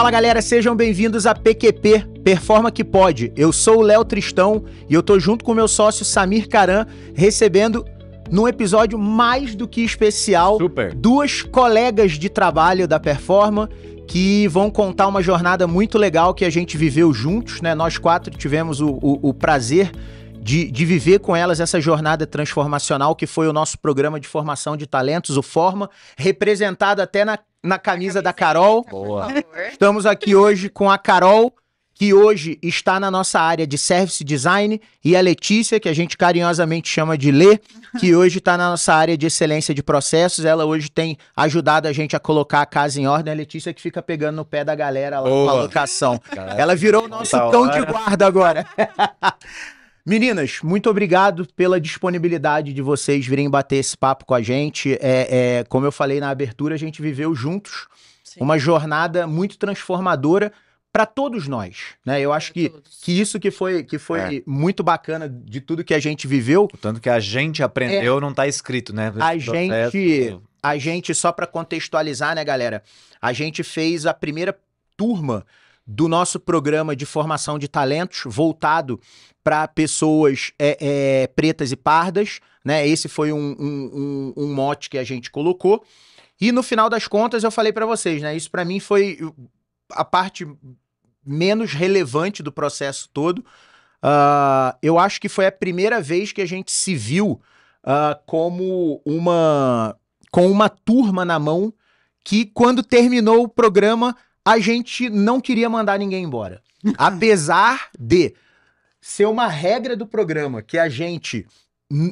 Fala galera, sejam bem-vindos a PQP, Performa que Pode. Eu sou o Léo Tristão e eu tô junto com meu sócio Samir Caran recebendo num episódio mais do que especial Super. duas colegas de trabalho da Performa que vão contar uma jornada muito legal que a gente viveu juntos, né? Nós quatro tivemos o, o, o prazer de, de viver com elas essa jornada transformacional que foi o nosso programa de formação de talentos, o Forma, representado até na, na camisa da Carol. Boa. Estamos aqui hoje com a Carol, que hoje está na nossa área de service design, e a Letícia, que a gente carinhosamente chama de Lê, que hoje está na nossa área de excelência de processos. Ela hoje tem ajudado a gente a colocar a casa em ordem. A Letícia que fica pegando no pé da galera lá Boa. com a locação. Ela virou o tá nosso cão de guarda agora. Meninas, muito obrigado pela disponibilidade de vocês virem bater esse papo com a gente. É, é como eu falei na abertura, a gente viveu juntos Sim. uma jornada muito transformadora para todos nós, né? Eu acho que, que isso que foi, que foi é. muito bacana de tudo que a gente viveu. O tanto que a gente aprendeu é, não está escrito, né? A gente, a gente só para contextualizar, né, galera? A gente fez a primeira turma do nosso programa de formação de talentos voltado para pessoas é, é, pretas e pardas, né? Esse foi um, um, um, um mote que a gente colocou. E no final das contas, eu falei para vocês, né? Isso para mim foi a parte menos relevante do processo todo. Uh, eu acho que foi a primeira vez que a gente se viu uh, como uma com uma turma na mão que quando terminou o programa a gente não queria mandar ninguém embora. Apesar de ser uma regra do programa que a gente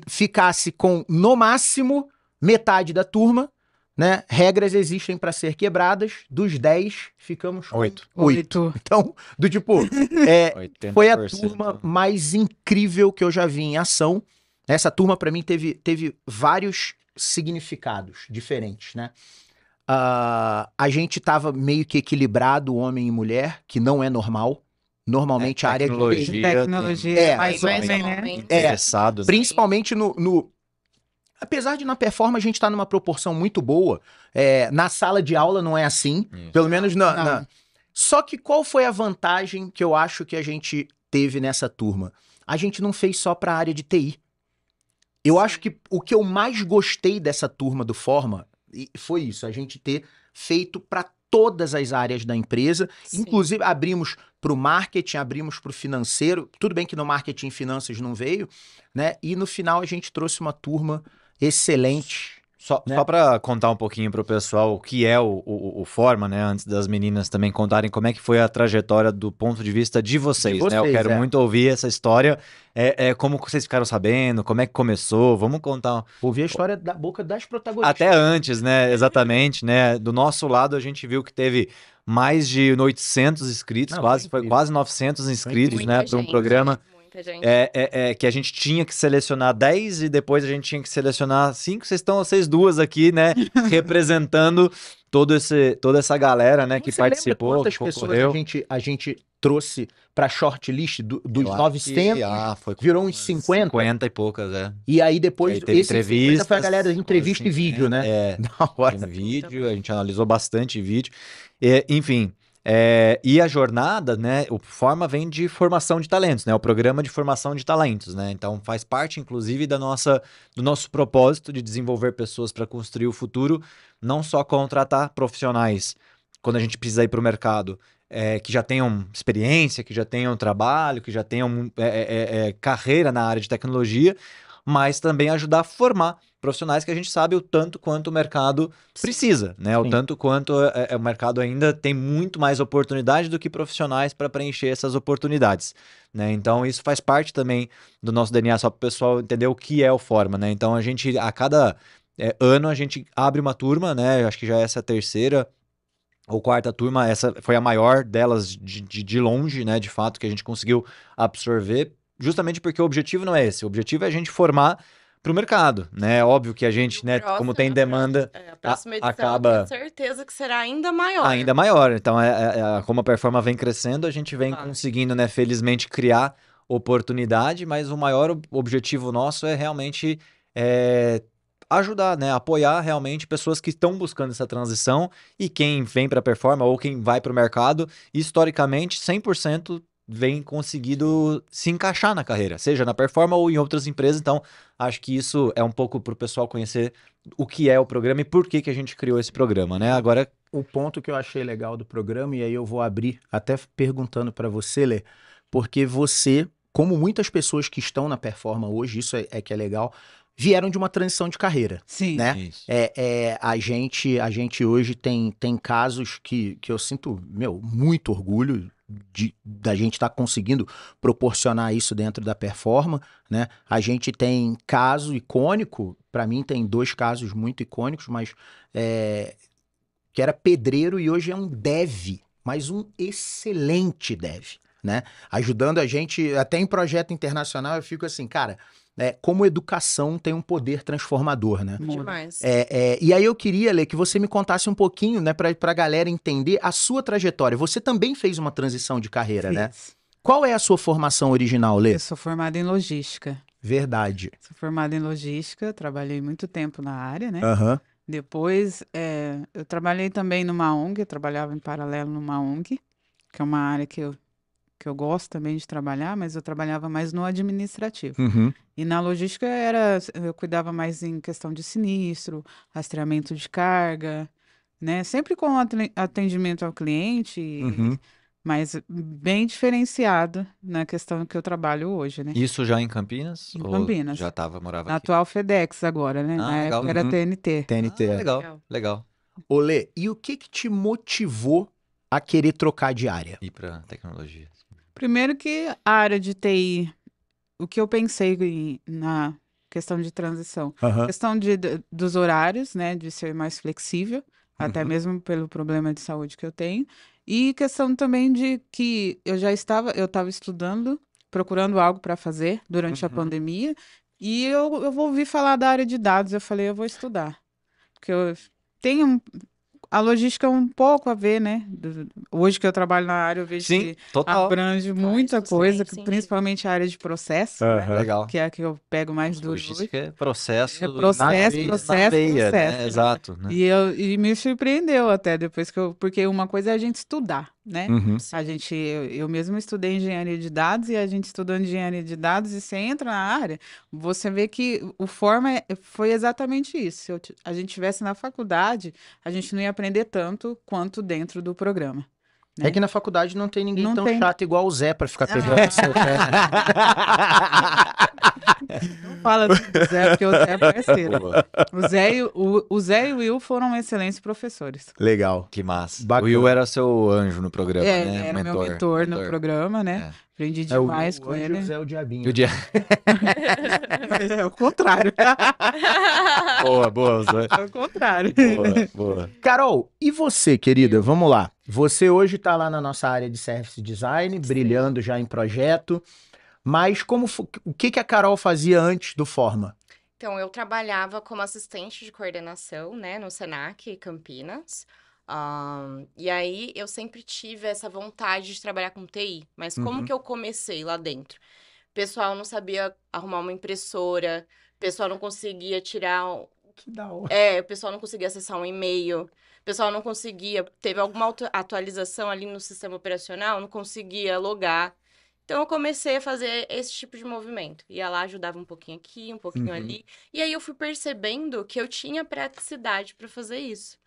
ficasse com, no máximo, metade da turma, né? Regras existem para ser quebradas. Dos 10, ficamos com oito. oito. oito. Então, do tipo, é, foi a turma mais incrível que eu já vi em ação. Essa turma, para mim, teve, teve vários significados diferentes, né? Uh, a gente estava meio que equilibrado homem e mulher, que não é normal. Normalmente é, a área de tecnologia é, mais homem, é, né? É, principalmente no, no, Apesar de na performance a gente estar tá numa proporção muito boa, é, na sala de aula não é assim, Isso. pelo menos na, na... Só que qual foi a vantagem que eu acho que a gente teve nessa turma? A gente não fez só para a área de TI. Eu acho que o que eu mais gostei dessa turma do Forma e foi isso, a gente ter feito para todas as áreas da empresa, Sim. inclusive abrimos para o marketing, abrimos para o financeiro. Tudo bem que no marketing e finanças não veio, né? E no final a gente trouxe uma turma excelente só, né? só para contar um pouquinho para o pessoal o que é o, o, o, Forma, né? Antes das meninas também contarem como é que foi a trajetória do ponto de vista de vocês, de vocês né? Eu quero é. muito ouvir essa história. É, é, como vocês ficaram sabendo, como é que começou, vamos contar. Ouvir a história da boca das protagonistas. Até antes, né? Exatamente, né? Do nosso lado a gente viu que teve mais de 800 inscritos, Não, quase, foi, foi quase 900 inscritos, né? Para um programa... Gente muita gente. É, é, é, que a gente tinha que selecionar 10 e depois a gente tinha que selecionar 5. Vocês estão, vocês duas aqui, né? representando todo esse, toda essa galera, né? Você que participou. Quantas que pessoas a gente, a gente trouxe pra shortlist do, dos claro, 900, que, ah, foi, virou uns 50. 50 e poucas, é. E aí depois, e aí esse foi a galera entrevista assim, e vídeo, é, né? É, na hora. vídeo, a gente analisou bastante vídeo. E, enfim, é, e a jornada, né? O Forma vem de formação de talentos, né? O programa de formação de talentos, né? Então faz parte, inclusive, da nossa, do nosso propósito de desenvolver pessoas para construir o futuro, não só contratar profissionais quando a gente precisa ir para o mercado, é, que já tenham experiência, que já tenham trabalho, que já tenham é, é, é, é carreira na área de tecnologia, mas também ajudar a formar profissionais que a gente sabe o tanto quanto o mercado precisa, né? O tanto quanto é, é, o mercado ainda tem muito mais oportunidade do que profissionais para preencher essas oportunidades, né? Então isso faz parte também do nosso DNA só para o pessoal entender o que é o forma, né? Então a gente a cada é, ano a gente abre uma turma, né? Acho que já é essa terceira ou quarta turma, essa foi a maior delas de, de, de longe, né? De fato que a gente conseguiu absorver justamente porque o objetivo não é esse. O objetivo é a gente formar para o mercado, né? É óbvio que a gente, né, próximo, como tem demanda, é, a, próxima edição, acaba certeza que será ainda maior. Ainda maior. Então, é, é, é como a performance vem crescendo, a gente vem claro. conseguindo, né, felizmente criar oportunidade, mas o maior objetivo nosso é realmente é, ajudar, né, apoiar realmente pessoas que estão buscando essa transição e quem vem para a performance ou quem vai para o mercado, historicamente 100% vem conseguido se encaixar na carreira, seja na Performa ou em outras empresas. Então, acho que isso é um pouco para o pessoal conhecer o que é o programa e por que, que a gente criou esse programa, né? Agora. O ponto que eu achei legal do programa, e aí eu vou abrir até perguntando para você, Lê, porque você, como muitas pessoas que estão na Performa hoje, isso é, é que é legal, vieram de uma transição de carreira. Sim. Né? É, é, a, gente, a gente hoje tem, tem casos que, que eu sinto, meu, muito orgulho de, da gente estar tá conseguindo proporcionar isso dentro da performance, né? A gente tem caso icônico, para mim tem dois casos muito icônicos, mas é, que era pedreiro e hoje é um dev, mas um excelente dev, né? Ajudando a gente até em projeto internacional, eu fico assim, cara, né, como educação tem um poder transformador, né? Demais. É, é, e aí eu queria, Lê, que você me contasse um pouquinho, né, para a galera entender a sua trajetória. Você também fez uma transição de carreira, né? Fiz. né? Qual é a sua formação original, Lê? Eu sou formada em logística. Verdade. Sou formada em logística, trabalhei muito tempo na área, né? Uhum. Depois, é, eu trabalhei também numa ONG, eu trabalhava em paralelo numa ONG, que é uma área que eu que eu gosto também de trabalhar, mas eu trabalhava mais no administrativo. Uhum. E na logística era, eu cuidava mais em questão de sinistro, rastreamento de carga, né? Sempre com atendimento ao cliente, uhum. mas bem diferenciado na questão que eu trabalho hoje, né? Isso já em Campinas? Em Campinas. Já estava, morava na aqui? Atual FedEx agora, né? Ah, na legal. época era uhum. TNT. TNT. Ah, é. legal, legal. legal. Olê, e o que que te motivou a querer trocar de área? Ir para tecnologia. Primeiro que a área de TI, o que eu pensei em, na questão de transição, questão de, dos horários, né, de ser mais flexível, até uhum. mesmo pelo problema de saúde que eu tenho, e questão também de que eu já estava, eu estava estudando, procurando algo para fazer durante a uhum. pandemia, e eu, eu vou falar da área de dados, eu falei, eu vou estudar, porque eu tenho a logística é um pouco a ver, né? Hoje que eu trabalho na área, eu vejo sim, que total. abrange muita ah, coisa, sim, sim, principalmente a área de processo, né? Legal. que é a que eu pego mais do Logística é processo, é processo, na processo, na veia, né? processo. Né? Exato. Né? E, eu, e me surpreendeu até depois que eu... Porque uma coisa é a gente estudar, né? Uhum. A gente, eu, eu mesmo estudei engenharia de dados e a gente estudou engenharia de dados e você entra na área, você vê que o forma é, foi exatamente isso. Se eu, a gente tivesse na faculdade, a gente não ia aprender tanto quanto dentro do programa. É né? É que na faculdade não tem ninguém não tão tem. chato igual o Zé pra ficar ah. pegando ah. seu pé. Não fala assim do Zé, porque o Zé é parceiro. O Zé, e, o, o Zé e o Will foram excelentes professores. Legal. Que massa. Bacana. O Will era seu anjo no programa, é, né? Era mentor. meu mentor no programa, né? É. Aprendi demais é o, com o ele. Anjos é o diabinho. O né? dia... é, é, o contrário. boa, boa. É o contrário. Boa, boa. Carol, e você, querida? Vamos lá. Você hoje está lá na nossa área de service design, Sim. brilhando já em projeto. Mas como o que, que a Carol fazia antes do Forma? Então, eu trabalhava como assistente de coordenação, né, no Senac Campinas. Um, e aí eu sempre tive essa vontade de trabalhar com TI, mas como uhum. que eu comecei lá dentro? O pessoal não sabia arrumar uma impressora, o pessoal não conseguia tirar que da hora. É, o pessoal não conseguia acessar um e-mail, o pessoal não conseguia, teve alguma atualização ali no sistema operacional, não conseguia logar. Então eu comecei a fazer esse tipo de movimento. Ia lá, ajudava um pouquinho aqui, um pouquinho uhum. ali. E aí eu fui percebendo que eu tinha praticidade para fazer isso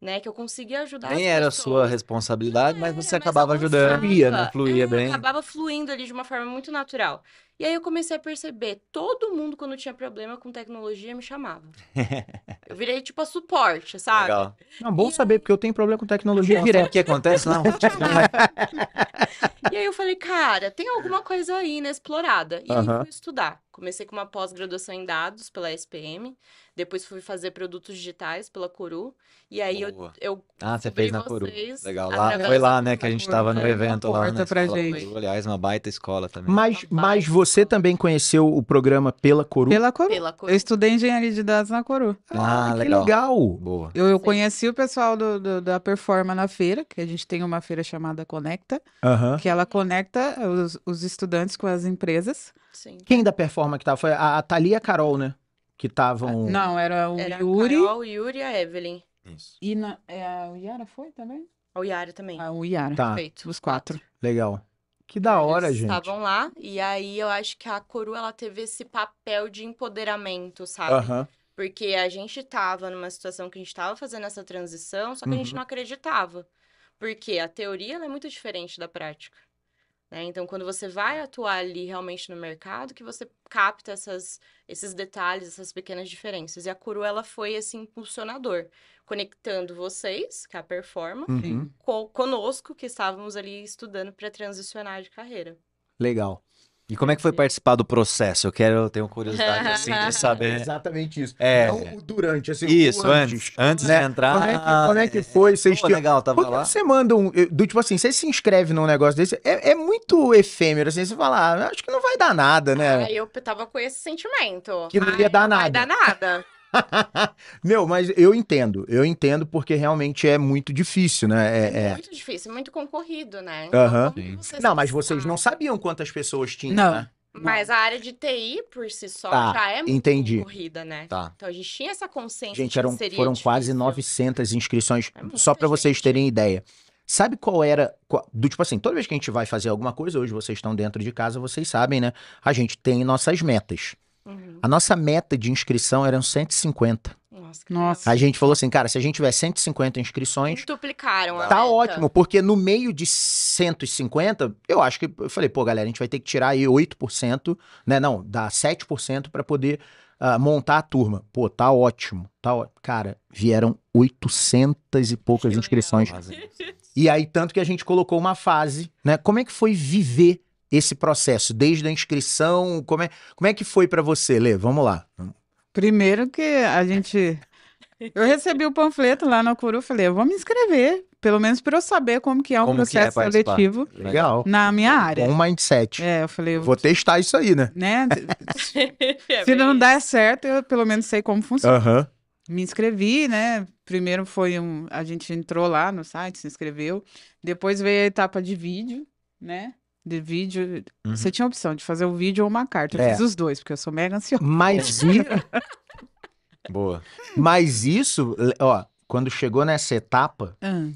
né? Que eu conseguia ajudar Nem era a sua responsabilidade, mas você acabava ajudando. Fluía, né? Fluía é, bem. Acabava fluindo ali de uma forma muito natural. E aí eu comecei a perceber, todo mundo quando tinha problema com tecnologia me chamava. eu virei tipo a suporte, sabe? Legal. Não, bom e saber, aí... porque eu tenho problema com tecnologia Virei. O que acontece? Não. e aí eu falei, cara, tem alguma coisa aí inexplorada. E uh -huh. aí fui estudar. Comecei com uma pós-graduação em dados pela SPM, depois fui fazer produtos digitais pela Curu, e aí eu, eu Ah, você fez na Curu. Legal, lá, foi lá, né, que a gente estava no evento lá, né, pra gente. aliás, uma baita escola também. Mas, mas você também conheceu o programa pela Curu? Pela Curu. Pela Coru. Eu estudei engenharia de dados na Curu. Ah, ah legal. legal. Boa. Eu, eu conheci o pessoal do, do, da Performa na feira, que a gente tem uma feira chamada Conecta, uh -huh. que ela conecta os, os estudantes com as empresas. Sim. Quem da performance que tava? Foi a, a Thalia e a Carol, né? Que estavam. Ah, não, era o era Yuri. A Carol, o Yuri e a Evelyn. Isso. E na, é, a Yara foi também? A Yara também. A Yara. Tá. Perfeito. Os quatro. Legal. Que da hora, Eles gente. Estavam lá, e aí eu acho que a Coru ela teve esse papel de empoderamento, sabe? Uhum. Porque a gente tava numa situação que a gente tava fazendo essa transição, só que uhum. a gente uhum. não acreditava. Porque a teoria é muito diferente da prática. Né? Então, quando você vai atuar ali realmente no mercado, que você capta essas, esses detalhes, essas pequenas diferenças. E a Curu, ela foi esse impulsionador, conectando vocês, que é a performa, uhum. conosco, que estávamos ali estudando para transicionar de carreira. Legal. E como é que foi participar do processo? Eu quero, eu tenho curiosidade assim de saber. É exatamente isso. É. Não durante, assim, Isso, antes. Antes né? de entrar. Como é que, como é que é. foi? Vocês Pô, legal, tava Quando lá. você manda um. Do tipo assim, você se inscreve num negócio desse, é, é muito efêmero, assim, você fala, ah, acho que não vai dar nada, né? Aí eu tava com esse sentimento. Que não ia dar nada. Não vai dar nada. Meu, mas eu entendo, eu entendo porque realmente é muito difícil, né? É, é muito é... difícil, muito concorrido, né? Então, Não, mas vocês não sabiam quantas pessoas tinham, não. né? Mas não. a área de TI, por si só, tá, já é muito entendi. concorrida, né? Tá. Então a gente tinha essa consciência. Gente, eram, foram difícil. quase 900 inscrições, é só para vocês terem ideia. Sabe qual era. Qual, do tipo assim, toda vez que a gente vai fazer alguma coisa, hoje vocês estão dentro de casa, vocês sabem, né? A gente tem nossas metas. Uhum. A nossa meta de inscrição eram 150. Nossa, nossa. A gente falou assim, cara, se a gente tiver 150 inscrições. Duplicaram a Tá meta. ótimo, porque no meio de 150, eu acho que. Eu falei, pô, galera, a gente vai ter que tirar aí 8%, né? Não, dá 7% para poder Uh, montar a turma. Pô, tá ótimo, tá ótimo. Cara, vieram 800 e poucas inscrições. E aí, tanto que a gente colocou uma fase, né? Como é que foi viver esse processo, desde a inscrição? Como é, como é que foi para você, Lê? Vamos lá. Primeiro que a gente. Eu recebi o panfleto lá na Curu, falei, eu vou me inscrever, pelo menos para eu saber como que é o como é processo é seletivo Legal. na minha área. Um mindset. É, eu falei, eu vou, testar isso aí, né? né? Se não der certo, eu pelo menos sei como funciona. Uhum. Me inscrevi, né? Primeiro foi um, a gente entrou lá no site, se inscreveu. Depois veio a etapa de vídeo, né? de vídeo. Uhum. Você tinha a opção de fazer o um vídeo ou uma carta. Eu é. fiz os dois, porque eu sou mega ansiosa. Mas. Boa. Mas isso, ó, quando chegou nessa etapa, ah.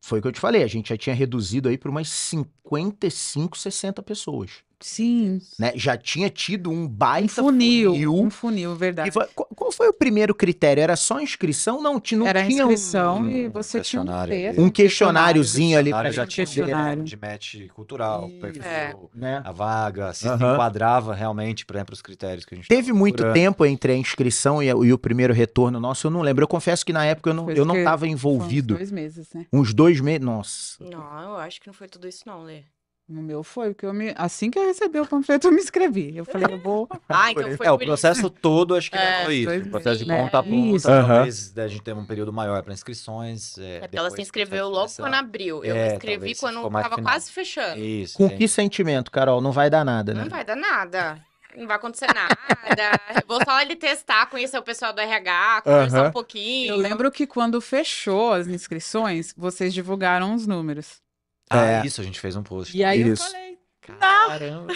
foi o que eu te falei. A gente já tinha reduzido aí para umas 55, 60 pessoas. Sim. Né? Já tinha tido um baita um funil, funil. Um funil, verdade. Foi, qual foi o primeiro critério? Era só inscrição? Não, não Era tinha inscrição um, e hum, você tinha um, texto, um questionáriozinho ali. para já tinha questionário. de match cultural, e... perfil, é. né? a vaga, se uhum. enquadrava realmente, por exemplo, os critérios que a gente tá Teve muito procurando. tempo entre a inscrição e, a, e, o primeiro retorno nosso, eu não lembro. Eu confesso que na época eu não, eu não estava envolvido. Uns dois meses, né? Uns dois meses, nossa. Não, eu acho que não foi tudo isso não, Lê. No meu foi, porque eu me... assim que eu recebi o panfleto, eu me inscrevi. Eu falei, eu vou. Ah, então é, foi é, o processo isso. todo, acho que é, isso. O processo de né? ponta a ponta, talvez uhum. a gente tem um período maior para inscrições. É, é porque ela se inscreveu logo começar. quando abriu. Eu é, me inscrevi quando estava quase fechando. Isso, Com que sentimento, Carol? Não vai dar nada, né? Não vai dar nada não vai acontecer nada. Vou só ele testar, conhecer o pessoal do RH, conversar uhum. um pouquinho. Eu lembro que quando fechou as inscrições, vocês divulgaram os números. Ah, é. isso, a gente fez um post. E aí isso. eu falei, caramba.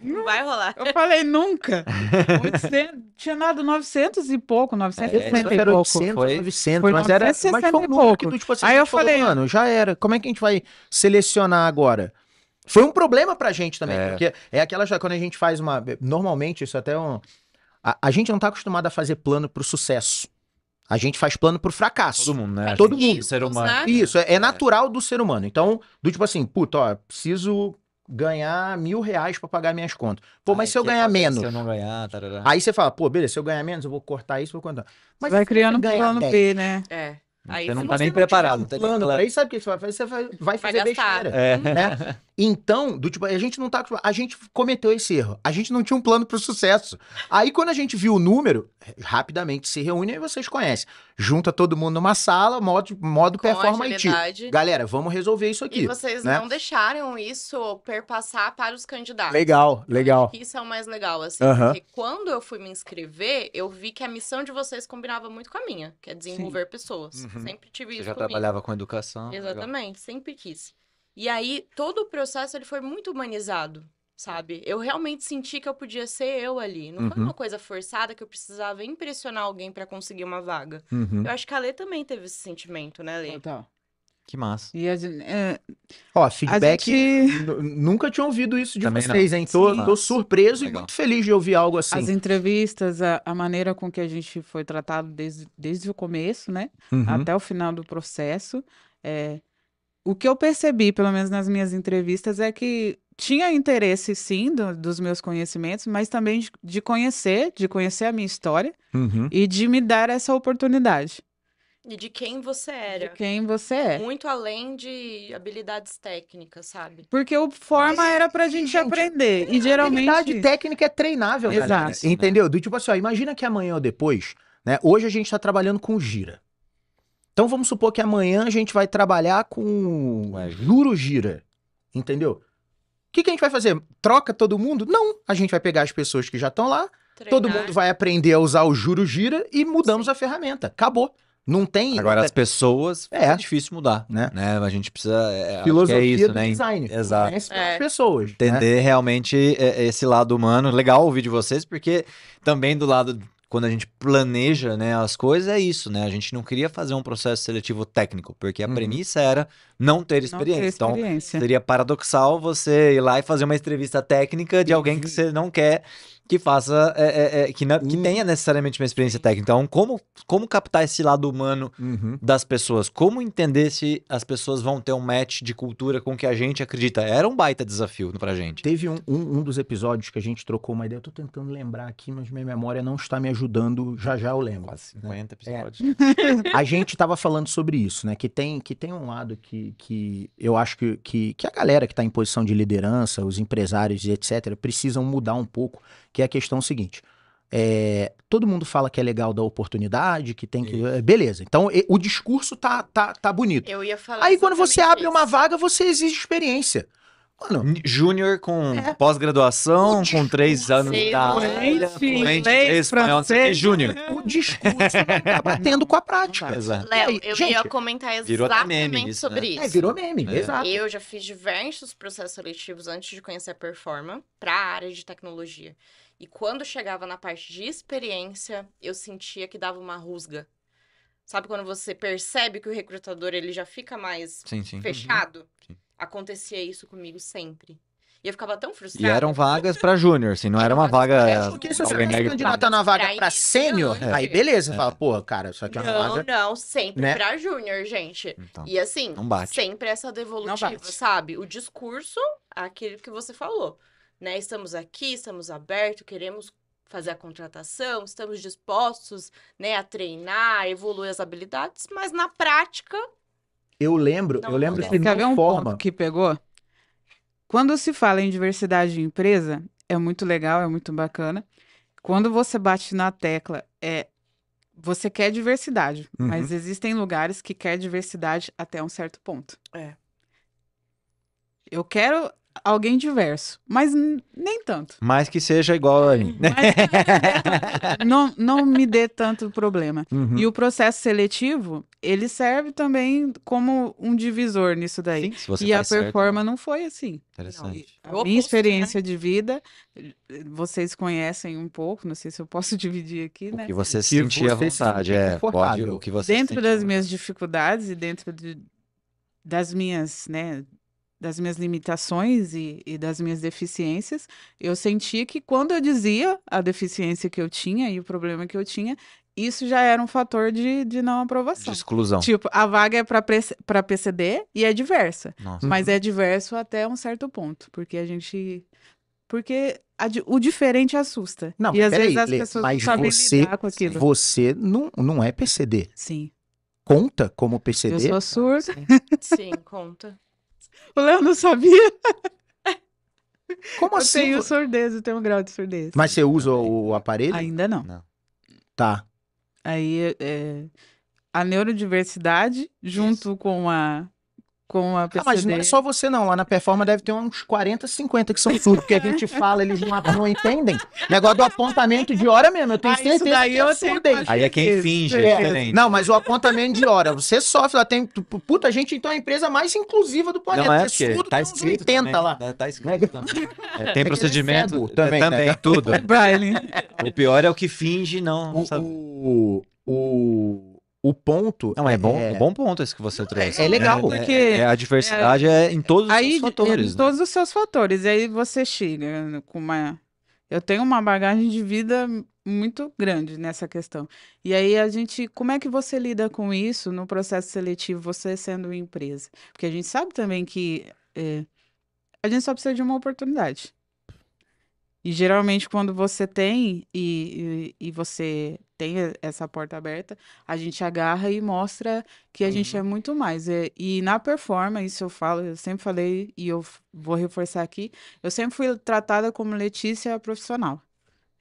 Não vai rolar. Eu falei nunca. 800, tinha nada 900 e pouco, 960 é, e pouco. 800, foi, 900, foi mas era mas foi um pouco. Que tu, tipo, assim, Aí eu falei, falou, mano, já era. Como é que a gente vai selecionar agora? Foi um problema pra gente também, é. porque é aquela quando a gente faz uma, normalmente isso é até um a, a gente não tá acostumado a fazer plano pro sucesso. A gente faz plano pro fracasso. Todo mundo, né? É, Todo mundo. Ser humano. Isso, é, é natural do ser humano. Então, do tipo assim, puta, ó, preciso ganhar mil reais para pagar minhas contas. Pô, mas Ai, se eu ganhar menos. Se eu não ganhar, tarará. Aí você fala, pô, beleza, se eu ganhar menos, eu vou cortar isso, vou cortar. Mas vai criando um plano 10. B, né? É. Aí, tá você não tá nem preparado. tá nem... Aí sabe o que você vai fazer? Você vai, vai fazer vai besteira. É. Né? Então, do tipo, a gente não tá. Tipo, a gente cometeu esse erro. A gente não tinha um plano para o sucesso. Aí, quando a gente viu o número, é, rapidamente se reúne e vocês conhecem. Junta todo mundo numa sala, modo, modo performance Galera, vamos resolver isso aqui. E vocês né? não deixaram isso perpassar para os candidatos. Legal, legal. Isso é o mais legal, assim. Porque quando eu fui me inscrever, eu vi que a missão de vocês combinava muito com a minha, que é desenvolver Sim. pessoas. Uhum. Sempre tive Você isso. Você já comigo. trabalhava com educação. Exatamente, legal. sempre quis. E aí todo o processo ele foi muito humanizado, sabe? Eu realmente senti que eu podia ser eu ali. Não uhum. foi uma coisa forçada que eu precisava impressionar alguém para conseguir uma vaga. Uhum. Eu acho que a Lê também teve esse sentimento, né, Lê? Total. Tá, tá. Que massa. E as. é... Ó, feedback. Gente... Nunca tinha ouvido isso de também vocês, não. hein? Tô, tô surpreso Legal. e muito feliz de ouvir algo assim. As entrevistas, a, a, maneira com que a gente foi tratado desde, desde o começo, né? Uhum. Até o final do processo. É, o que eu percebi, pelo menos nas minhas entrevistas, é que tinha interesse sim do, dos meus conhecimentos, mas também de, de, conhecer, de conhecer a minha história uhum. e de me dar essa oportunidade. E de quem você era. De quem você é. Muito além de habilidades técnicas, sabe? Porque o forma Mas, era pra gente, gente aprender. E geralmente. Habilidade técnica é treinável, Exato, galera. Exato. Entendeu? Do tipo assim, ó, imagina que amanhã ou depois, né? Hoje a gente tá trabalhando com gira. Então vamos supor que amanhã a gente vai trabalhar com o juro gira, entendeu? O que, que a gente vai fazer? Troca todo mundo? Não, a gente vai pegar as pessoas que já estão lá, Treinar. todo mundo vai aprender a usar o juro gira e mudamos Sim. a ferramenta. Acabou. Não tem. Agora, as é pessoas é, é difícil mudar, né? né? A gente precisa. É, Filosofia é isso, né? do né? design. Exato. É. pessoas. Né? Entender né? realmente é, esse lado humano. Legal ouvir de vocês, porque também do lado quando a gente planeja né, as coisas, é isso, né? A gente não queria fazer um processo seletivo técnico, porque a uhum. premissa era não ter experiência. Não ter experiência. Então, seria paradoxal você ir lá e fazer uma entrevista técnica de alguém que você não quer que faça é, é, é, que, não, que, hum. tenha necessariamente uma experiência técnica. Então, como, como captar esse lado humano uhum. das pessoas? Como entender se as pessoas vão ter um match de cultura com o que a gente acredita? Era um baita desafio pra gente. Teve um, um, um, dos episódios que a gente trocou uma ideia. Eu tô tentando lembrar aqui, mas minha memória não está me ajudando. Já já eu lembro. Quase 50 né? episódios. É. a gente tava falando sobre isso, né? Que tem, que tem um lado que, que eu acho que, que, que a galera que tá em posição de liderança, os empresários, etc., precisam mudar um pouco que é a questão seguinte. É, todo mundo fala que é legal da oportunidade, que tem que. Isso. Beleza. Então e, o discurso tá, tá, tá bonito. Eu ia falar. Aí quando você abre isso. uma vaga, você exige experiência. Mano, Júnior com é. pós-graduação, com três anos de da área, espanhol, júnior. O discurso tá batendo com a prática. Léo, eu ia comentar exatamente isso, sobre né? isso. É, virou meme, é. exato. Eu já fiz diversos processos seletivos antes de conhecer a Performa para a área de tecnologia. E quando chegava na parte de experiência, eu sentia que dava uma rusga. Sabe quando você percebe que o recrutador ele já fica mais sim, sim. fechado? Uhum. Sim. Acontecia isso comigo sempre. E eu ficava tão frustrada. E eram vagas para júnior, assim, não era uma vaga. É, porque se você quer se candidatar vaga pra, pra sênior, é. aí beleza, é. fala, pô, cara, isso aqui é uma não, vaga. Não, não, sempre né? pra júnior, gente. Então, e assim, sempre essa devolutiva, sabe? O discurso, aquele que você falou né? Estamos aqui, estamos abertos, queremos fazer a contratação, estamos dispostos, né, a treinar, a evoluir as habilidades, mas na prática eu lembro, não, eu lembro não. que quer ver um forma... ponto que pegou. Quando se fala em diversidade de empresa, é muito legal, é muito bacana. Quando você bate na tecla, é você quer diversidade, uhum. mas existem lugares que quer diversidade até um certo ponto. É. Eu quero alguém diverso, mas nem tanto. Mas que seja igual a mim. Mas, não, não me dê tanto problema. Uhum. E o processo seletivo, ele serve também como um divisor nisso daí. Sim, se você e a performance não foi assim. Interessante. Não, a minha né? experiência de vida, vocês conhecem um pouco, não sei se eu posso dividir aqui, o né? Que você se sentia à vontade, é. Pode, o que você dentro das minhas dificuldades e dentro de, das minhas, né, das minhas limitações e, e, das minhas deficiências, eu sentia que quando eu dizia a deficiência que eu tinha e o problema que eu tinha, isso já era um fator de, de não aprovação. De exclusão. Tipo, a vaga é para PCD e é diversa. Nossa. Mas é diverso até um certo ponto, porque a gente. Porque a, o diferente assusta. Não, e às vezes aí, as pessoas mas não sabem você, lidar com aquilo. Você não, não é PCD. Sim. Conta como PCD? Eu sou surda. Sim, conta. O Léo não sabia. Como eu assim? Eu tenho surdez, eu tenho um grau de surdez. Mas você usa o aparelho? Ainda não. não. Tá. Aí é, é a neurodiversidade, junto Isso. com a com a PCD. Ah, mas não é só você não, lá na performance deve ter uns 40, 50 que são surdos, porque a gente fala, eles não, não entendem. Negócio do apontamento de hora mesmo, eu tenho ah, certeza daí que eu surdo Aí é quem finge, é, é, diferente. Não, mas o apontamento de hora, você sofre, lá tem, puta, a gente então é a empresa mais inclusiva do planeta, não é, é porque surdo tá escrito 80 também, lá. Né, tá escrito né? também. É, tem é procedimento é também, também né? tudo. o pior é o que finge não, o, o, o o ponto. Não, é, bom, é... é bom ponto esse que você é, trouxe. É, é legal, porque. É, é, a diversidade é, em todos aí, os seus fatores. Em né? todos os seus fatores. E aí você chega com uma. Eu tenho uma bagagem de vida muito grande nessa questão. E aí a gente, como é que você lida com isso no processo seletivo, você sendo empresa? Porque a gente sabe também que é, a gente só precisa de uma oportunidade. E geralmente, quando você tem e, e, e, você tem essa porta aberta, a gente agarra e mostra que a uhum. gente é muito mais. E, é, e, na performance, eu falo, eu sempre falei, e eu vou reforçar aqui, eu sempre fui tratada como Letícia profissional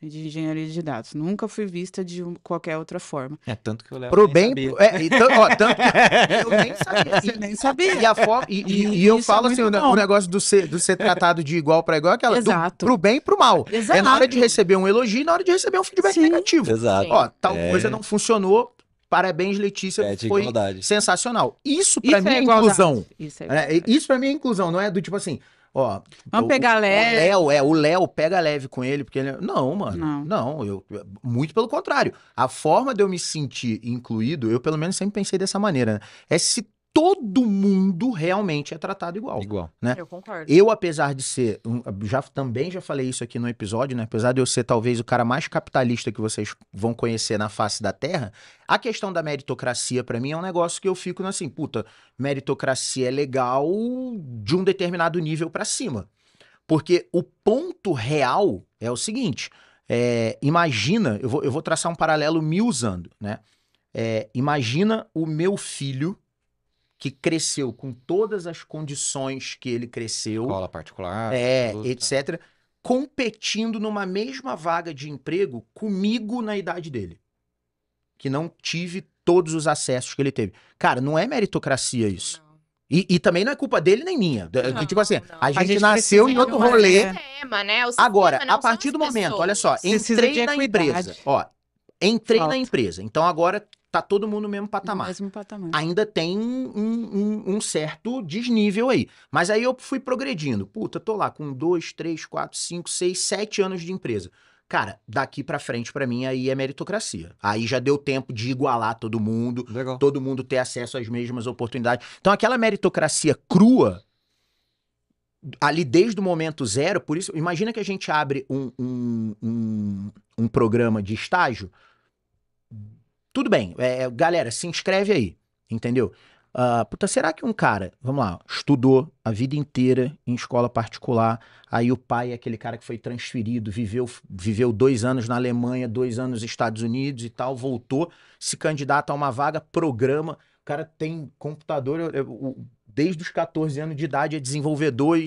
de engenharia de dados. Nunca fui vista de qualquer outra forma. É, tanto que eu levo. Pro bem. É, então, ó, tanto que eu nem sabia. Você nem sabia. E, forma, e, e, e eu é falo é assim: bom. o, negócio do ser, do ser tratado de igual para igual é aquela. Exato. Do, pro bem e pro mal. Exato. É na hora de receber um elogio e na hora de receber um feedback Sim. negativo. Exato. Ó, tal é. coisa não funcionou. Parabéns, Letícia. É foi igualdade. sensacional. Isso para mim é, é inclusão. Isso, é, é isso pra mim é inclusão, não é do tipo assim, Ó, Vamos o, pegar leve. O Léo, é, o Léo pega leve com ele, porque ele. É, não, mano. Não, não eu, muito pelo contrário. A forma de eu me sentir incluído, eu pelo menos sempre pensei dessa maneira, né? É se todo mundo realmente é tratado igual. Igual. Né? Eu concordo. Eu, apesar de ser, já também já falei isso aqui no episódio, né? Apesar de eu ser talvez o cara mais capitalista que vocês vão conhecer na face da Terra, a questão da meritocracia para mim é um negócio que eu fico assim, puta, meritocracia é legal de um determinado nível para cima. Porque o ponto real é o seguinte, é, imagina, eu vou, eu vou traçar um paralelo me usando, né? É, imagina o meu filho que cresceu com todas as condições que ele cresceu. Escola particular. É, tá. etc. Competindo numa mesma vaga de emprego comigo na idade dele. Que não tive todos os acessos que ele teve. Cara, não é meritocracia isso. E, e, também não é culpa dele nem minha. Não, tipo assim, a gente, a gente, nasceu em outro rolê. É. Sistema, né? sistema, Agora, a partir do momento, pessoas. olha só, entrei na empresa. Ó, entrei Falta. na empresa. Então agora tá todo mundo no mesmo patamar. No mesmo patamar. Ainda tem um, um, um, certo desnível aí. Mas aí eu fui progredindo. Puta, tô lá com dois, três, quatro, cinco, seis, sete anos de empresa. Cara, daqui para frente, para mim, aí é meritocracia. Aí já deu tempo de igualar todo mundo, Legal. todo mundo ter acesso às mesmas oportunidades. Então, aquela meritocracia crua, ali desde o momento zero, por isso, imagina que a gente abre um, um, um, um programa de estágio tudo bem, é, é, galera, se inscreve aí, entendeu? Uh, puta, será que um cara, vamos lá, estudou a vida inteira em escola particular, aí o pai é aquele cara que foi transferido, viveu, viveu dois anos na Alemanha, dois anos nos Estados Unidos e tal, voltou, se candidata a uma vaga, programa, o cara tem computador, eu, eu, desde os 14 anos de idade é desenvolvedor. E...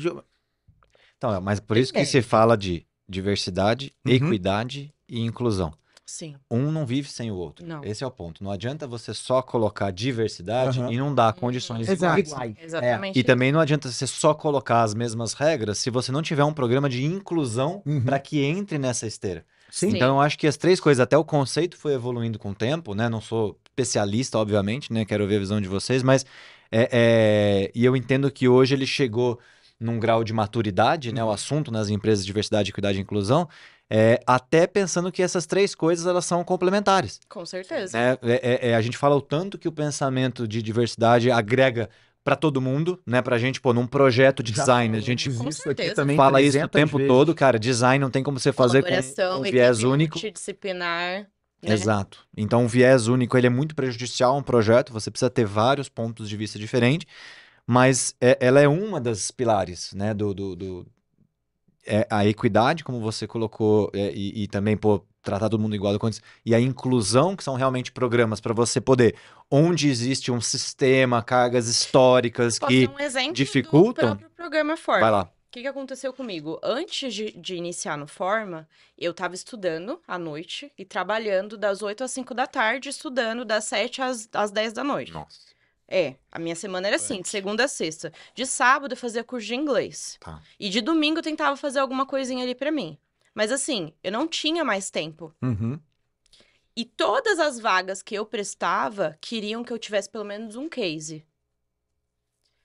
Então, é, mas por isso que se fala de diversidade, uhum. equidade e inclusão. Sim. Um não vive sem o outro. Não. Esse é o ponto. Não adianta você só colocar diversidade uhum. e não dar condições uhum. iguais. É, Exatamente. É. E também não adianta você só colocar as mesmas regras se você não tiver um programa de inclusão uhum. para que entre nessa esteira. Sim. Então eu acho que as três coisas, até o conceito foi evoluindo com o tempo, né? Não sou especialista, obviamente, né? Quero ver a visão de vocês, mas é, é... e eu entendo que hoje ele chegou num grau de maturidade, né? O uhum. assunto nas empresas de diversidade, equidade e inclusão, é, até pensando que essas três coisas elas são complementares. Com certeza. Né? É, é, é a gente fala o tanto que o pensamento de diversidade agrega para todo mundo, né? Pra gente, pô, num projeto de design, a gente isso aqui também fala isso o tempo vezes. todo, cara, design não tem como você fazer com um viés único. Multidisciplinar. Né? Exato. Então, um viés único, ele é muito prejudicial a um projeto, você precisa ter vários pontos de vista diferentes, mas é, ela é uma das pilares, né, do, do, do é, a equidade, como você colocou, é, e, e, também, pô, tratar todo mundo igual, e a inclusão, que são realmente programas para você poder, onde existe um sistema, cargas históricas Posso que um dificultam. Do próprio programa Forma. Vai lá. O que, que aconteceu comigo? Antes de, de, iniciar no Forma, eu estava estudando à noite e trabalhando das 8 às 5 da tarde, estudando das 7 às, às 10 da noite. Nossa. É, a minha semana era assim, de segunda a sexta. De sábado eu fazia curso de inglês. Tá. E de domingo eu tentava fazer alguma coisinha ali para mim. Mas assim, eu não tinha mais tempo. Uhum. E todas as vagas que eu prestava queriam que eu tivesse pelo menos um case.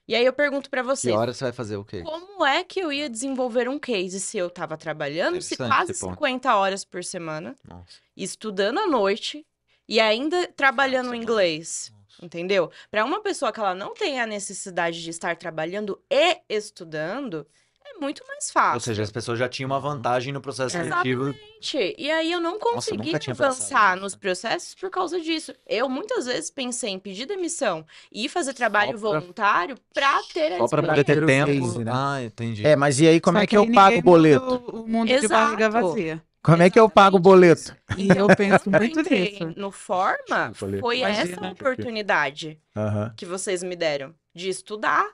E aí eu pergunto para você. Que hora você vai fazer o quê? Como é que eu ia desenvolver um case se eu tava trabalhando se quase 50 horas por semana, Nossa. estudando à noite e ainda trabalhando Nossa, inglês? Entendeu? Para uma pessoa que ela não tem a necessidade de estar trabalhando e estudando, é muito mais fácil. Ou seja, as pessoas já tinham uma uhum. vantagem no processo seletivo. Exatamente. E aí eu não consegui Nossa, avançar nos processos por causa disso. Eu muitas vezes pensei em pedir demissão e fazer trabalho pra... voluntário para ter Só para poder ter tempo. Case, né? Ah, entendi. É, mas e aí como Só é que, que eu pago o boleto? O mundo Exato. de barriga vazia. Como é que eu pago o boleto? E eu penso muito nisso. No Forma, foi Imagina. essa oportunidade uhum. que vocês me deram de estudar.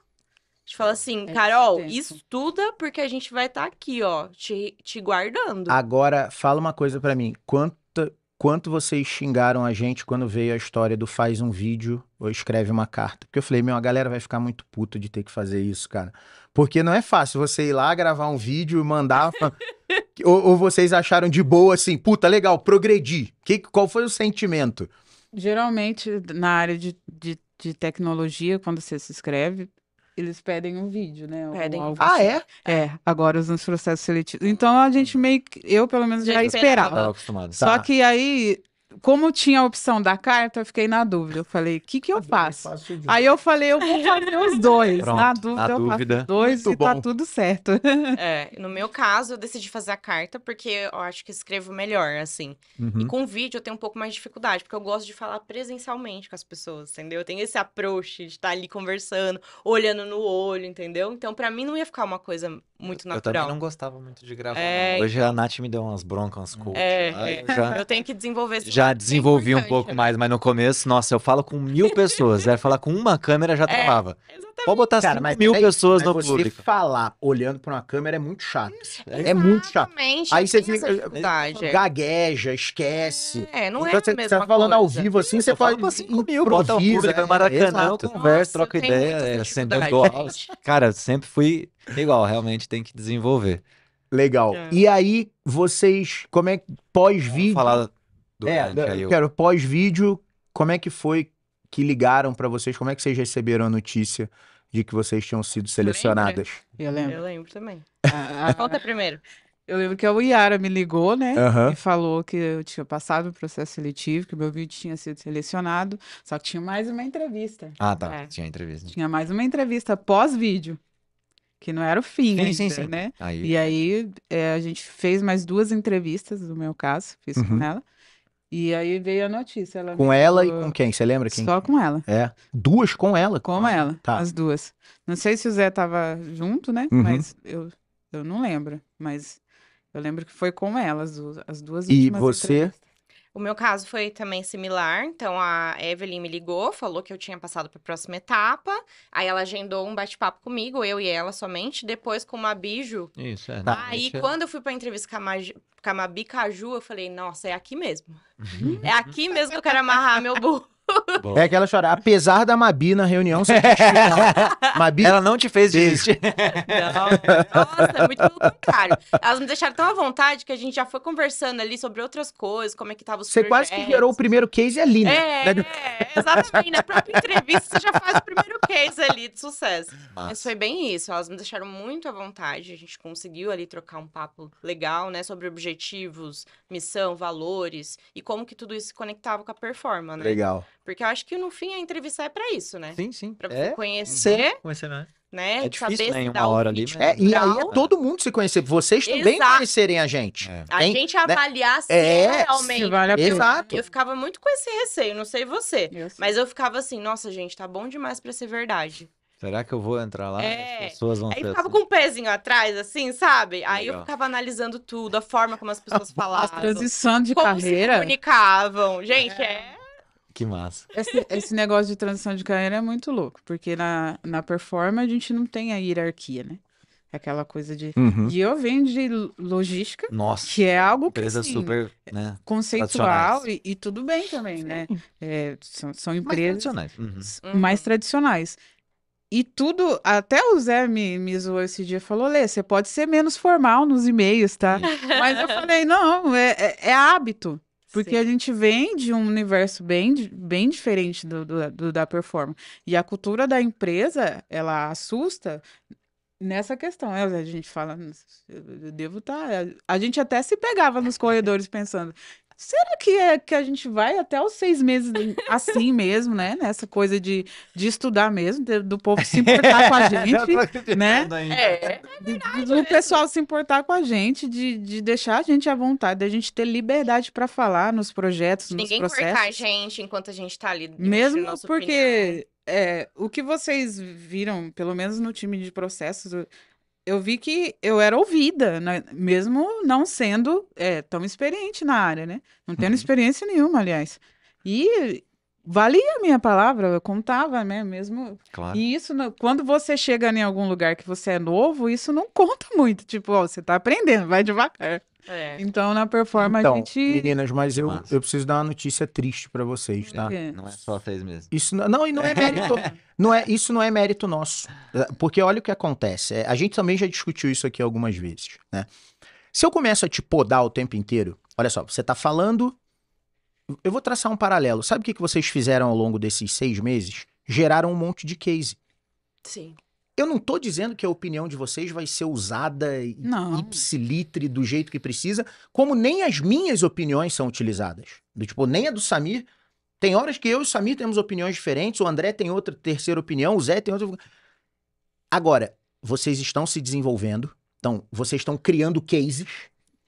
De falar assim, é Carol, estuda porque a gente vai estar tá aqui, ó, te, te guardando. Agora, fala uma coisa para mim. Quanto, quanto vocês xingaram a gente quando veio a história do faz um vídeo ou escreve uma carta. Porque eu falei, meu, a galera vai ficar muito puto de ter que fazer isso, cara. Porque não é fácil você ir lá gravar um vídeo e mandar. ou, ou, vocês acharam de boa assim, puta, legal, progredi. Que, qual foi o sentimento? Geralmente, na área de, de, de tecnologia, quando você se inscreve, eles pedem um vídeo, né? Pedem. Um ah, assim. é? é? É, agora nos processos seletivos. Então a gente hum. meio que. Eu, pelo menos, já esperava. Tava acostumado. Só tá. que aí como tinha a opção da carta, eu fiquei na dúvida. Eu falei, o que, que eu é faço? Aí eu falei, eu vou fazer os dois. Pronto, na dúvida, eu dúvida. faço dois Muito e tá bom. tá tudo certo. É, no meu caso, eu decidi fazer a carta porque eu acho que escrevo melhor, assim. Uhum. E com vídeo eu tenho um pouco mais de dificuldade, porque eu gosto de falar presencialmente com as pessoas, entendeu? Eu tenho esse approach de estar tá ali conversando, olhando no olho, entendeu? Então, para mim, não ia ficar uma coisa muito natural. Eu também não gostava muito de gravar. É, Hoje então. a Nath me deu umas broncas, umas coach. É, é. Eu, já, eu, tenho que desenvolver esse Já desenvolvi um pouco mais, mas no começo, nossa, eu falo com mil pessoas. era falar com uma câmera já é, travava. Exatamente. Pode botar Cara, mas mil é pessoas mas no você público. falar olhando pra uma câmera é muito chato. É, muito chato. Aí você fica, é, gagueja, esquece. É, não então, é você, Você tá falando coisa. ao vivo assim, você fala assim, mil, bota o público, né? é, Maracanã, conversa, troca ideia. Sempre eu Cara, sempre fui Igual, realmente tem que desenvolver. Legal. É. E aí, vocês, como é que pós-vídeo? falar do é, da, eu... quero pós-vídeo, como é que foi que ligaram para vocês? Como é que vocês receberam a notícia de que vocês tinham sido selecionadas? Eu lembro. Eu lembro também. Falta ah, ah, Conta primeiro. Eu lembro que o Iara me ligou, né? Uhum. E falou que eu tinha passado o processo seletivo, que meu vídeo tinha sido selecionado, só que tinha mais uma entrevista. Ah, tá. É. Tinha entrevista. Tinha mais uma entrevista pós-vídeo que não era o fim sim, ainda, sim, sim. né? Aí. E aí é, a gente fez mais duas entrevistas, no meu caso, fiz uhum. com ela. E aí veio a notícia. Ela com ela falou... e com quem? Você lembra quem? Só com ela. É. Duas com ela? Com ah, ela, tá. as duas. Não sei se o Zé tava junto, né? Uhum. Mas eu, eu não lembro. Mas eu lembro que foi com elas, as duas últimas E você o meu caso foi também similar, então a Evelyn me ligou, falou que eu tinha passado para a próxima etapa, aí ela agendou um bate-papo comigo, eu e ela somente, depois com uma Biju Isso, é. Tá, aí isso é... quando eu fui para entrevista com a, Maj... com a Mabi Caju, eu falei, nossa, é aqui mesmo. Uhum. é aqui mesmo que eu quero amarrar meu burro. Bom. É aquela chora. Apesar da Mabi na reunião ser Mabi, ela não te fez desistir. Não. É. Nossa, é muito pelo contrário. Elas me deixaram tão à vontade que a gente já foi conversando ali sobre outras coisas, como é que tava os Você quase que gerou o primeiro case ali, né? É, é exatamente. Na própria entrevista você já faz o primeiro case ali de sucesso. Nossa. Mas foi bem isso. Elas me deixaram muito à vontade. A gente conseguiu ali trocar um papo legal, né? Sobre objetivos, missão, valores e como que tudo isso se conectava com a performance, né? Legal. Porque eu acho que no fim a entrevista é para isso, né? Sim, sim. Pra é, conhecer. Sim. Conhecer, né? Né? É difícil, Saber né? Em uma hora ali. Né? É, e aí é todo mundo se conhecer. Vocês também conhecerem a gente. É. A gente né? avaliar se é, é realmente. Se vale a pena. Exato. Eu ficava muito com esse receio, não sei você. Eu mas eu ficava assim, nossa, gente, tá bom demais para ser verdade. Será que eu vou entrar lá? É. As pessoas vão Aí ficava assim. com um pezinho atrás, assim, sabe? Aí eu ficava analisando tudo, a forma como as pessoas falavam. As transições de como carreira. Se comunicavam. Gente, é. é que massa. Esse, esse, negócio de transição de carreira é muito louco, porque na, na performance a gente não tem a hierarquia, né? É aquela coisa de. Uhum. E eu venho de logística, Nossa, que é algo que. Empresa assim, super né, conceitual e, e, tudo bem também, né? É, são, são empresas. Mais tradicionais. Uhum. Mais tradicionais. E tudo, até o Zé me, me zoou esse dia, falou, Lê, você pode ser menos formal nos e-mails, tá? Mas eu falei, não, é, é, é hábito. Porque Sim. a gente vem de um universo bem, bem diferente do, do, do, da performance. E a cultura da empresa, ela assusta nessa questão. É, a gente fala, eu devo estar. Tá, a gente até se pegava nos corredores pensando, será que é que a gente vai até os seis meses assim mesmo, né? Nessa coisa de, de estudar mesmo, de, do povo se importar com a gente, né? É, é do né? pessoal se importar com a gente, de, de deixar a gente à vontade, da gente ter liberdade para falar nos projetos, Ninguém nos processos. Ninguém cortar a gente enquanto a gente está ali. Mesmo porque... É, o que vocês viram, pelo menos no time de processos, eu vi que eu era ouvida, né? mesmo não sendo é, tão experiente na área, né? Não tendo uhum. experiência nenhuma, aliás. E valia a minha palavra, eu contava, né? Mesmo. Claro. E isso, quando você chega em algum lugar que você é novo, isso não conta muito. Tipo, ó, você tá aprendendo, vai devagar. É. Então, na performance então, a gente. Meninas, mas eu, eu preciso dar uma notícia triste para vocês, tá? Não é só vocês mesmo. Isso não, não, e não é mérito. não é, isso não é mérito nosso. É, porque olha o que acontece. É, a gente também já discutiu isso aqui algumas vezes, né? Se eu começo a te podar o tempo inteiro, olha só, você tá falando. Eu vou traçar um paralelo. Sabe o que, que vocês fizeram ao longo desses seis meses? Geraram um monte de case. Sim. Eu não estou dizendo que a opinião de vocês vai ser usada ipsilitre do jeito que precisa, como nem as minhas opiniões são utilizadas. Do, tipo, nem a do Samir. Tem horas que eu e o Samir temos opiniões diferentes, o André tem outra terceira opinião, o Zé tem outra. Agora, vocês estão se desenvolvendo, então vocês estão criando cases.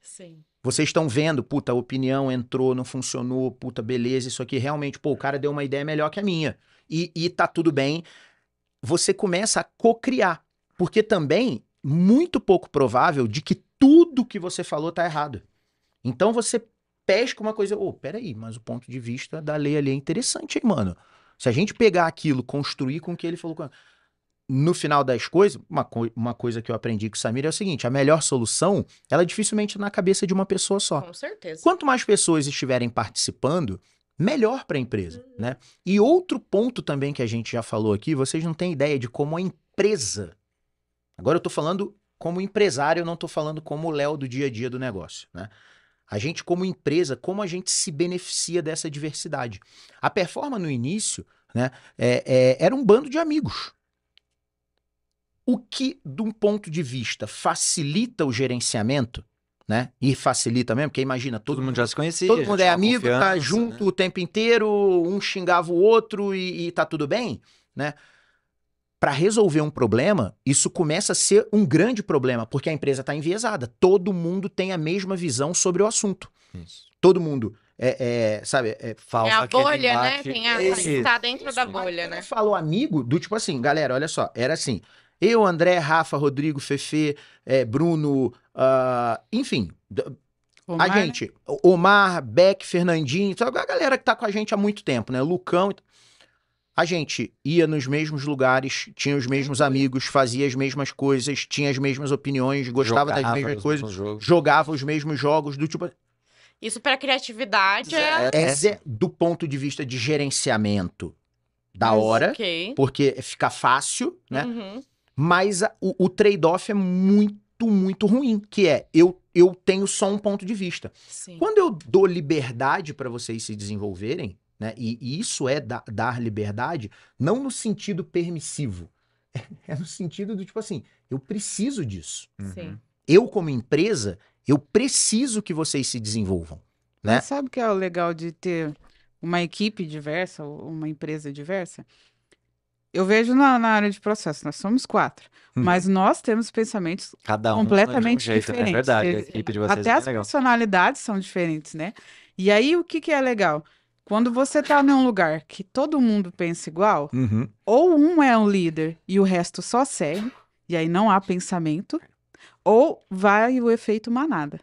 Sim. Vocês estão vendo, puta, a opinião entrou, não funcionou, puta, beleza, isso aqui realmente, pô, o cara deu uma ideia melhor que a minha. E, e tá tudo bem você começa a co-criar. Porque também, muito pouco provável de que tudo que você falou tá errado. Então você pesca uma coisa. Ô, oh, peraí, mas o ponto de vista da lei ali é interessante, hein, mano? Se a gente pegar aquilo, construir com o que ele falou. No final das coisas, uma, co uma coisa que eu aprendi com o Samir é o seguinte: a melhor solução, ela é dificilmente na cabeça de uma pessoa só. Com certeza. Quanto mais pessoas estiverem participando, melhor para a empresa, uhum. né? E outro ponto também que a gente já falou aqui, vocês não têm ideia de como a empresa. Agora eu estou falando como empresário, eu não estou falando como o Léo do dia a dia do negócio, né? A gente como empresa, como a gente se beneficia dessa diversidade? A performance no início, né, é, é, era um bando de amigos. O que, de um ponto de vista, facilita o gerenciamento, né? E facilita mesmo, porque imagina, todo, todo mundo já se conhecia. Todo mundo é amigo, tá junto né? o tempo inteiro, um xingava o outro e, e tá tudo bem, né? Para resolver um problema, isso começa a ser um grande problema, porque a empresa está enviesada. Todo mundo tem a mesma visão sobre o assunto. Isso. Todo mundo é, é, sabe, é falta. É a bolha, né? Tem a, tá dentro isso. da bolha, né? Falou amigo do tipo assim, galera, olha só, era assim. Eu, André, Rafa, Rodrigo, Fefe, é, Bruno, uh, enfim. Omar, a né? gente, né? Omar, Beck, Fernandinho, a galera que tá com a gente há muito tempo, né? Lucão. A gente ia nos mesmos lugares, tinha os mesmos amigos, fazia as mesmas coisas, tinha as mesmas opiniões, gostava jogava das mesmas coisas, jogava os mesmos jogos, do tipo. Isso para criatividade é... é. é do ponto de vista de gerenciamento da hora, okay. porque é fica fácil, né? Uhum. Mas a, o, o trade-off é muito, muito ruim, que é eu eu tenho só um ponto de vista. Sim. Quando eu dou liberdade para vocês se desenvolverem, né? E, e isso é da, dar liberdade, não no sentido permissivo, é, é no sentido do tipo assim, eu preciso disso. Sim. Uhum. Eu como empresa, eu preciso que vocês se desenvolvam, né? Mas sabe o que é o legal de ter uma equipe diversa, uma empresa diversa? eu vejo na, na, área de processo, nós somos quatro, hum. mas nós temos pensamentos um completamente jeito, é diferentes. É verdade, a equipe de vocês Até é as legal. personalidades são diferentes, né? E aí, o que, que é legal? Quando você tá num lugar que todo mundo pensa igual, uhum. ou um é um líder e o resto só segue, e aí não há pensamento, ou vai o efeito manada.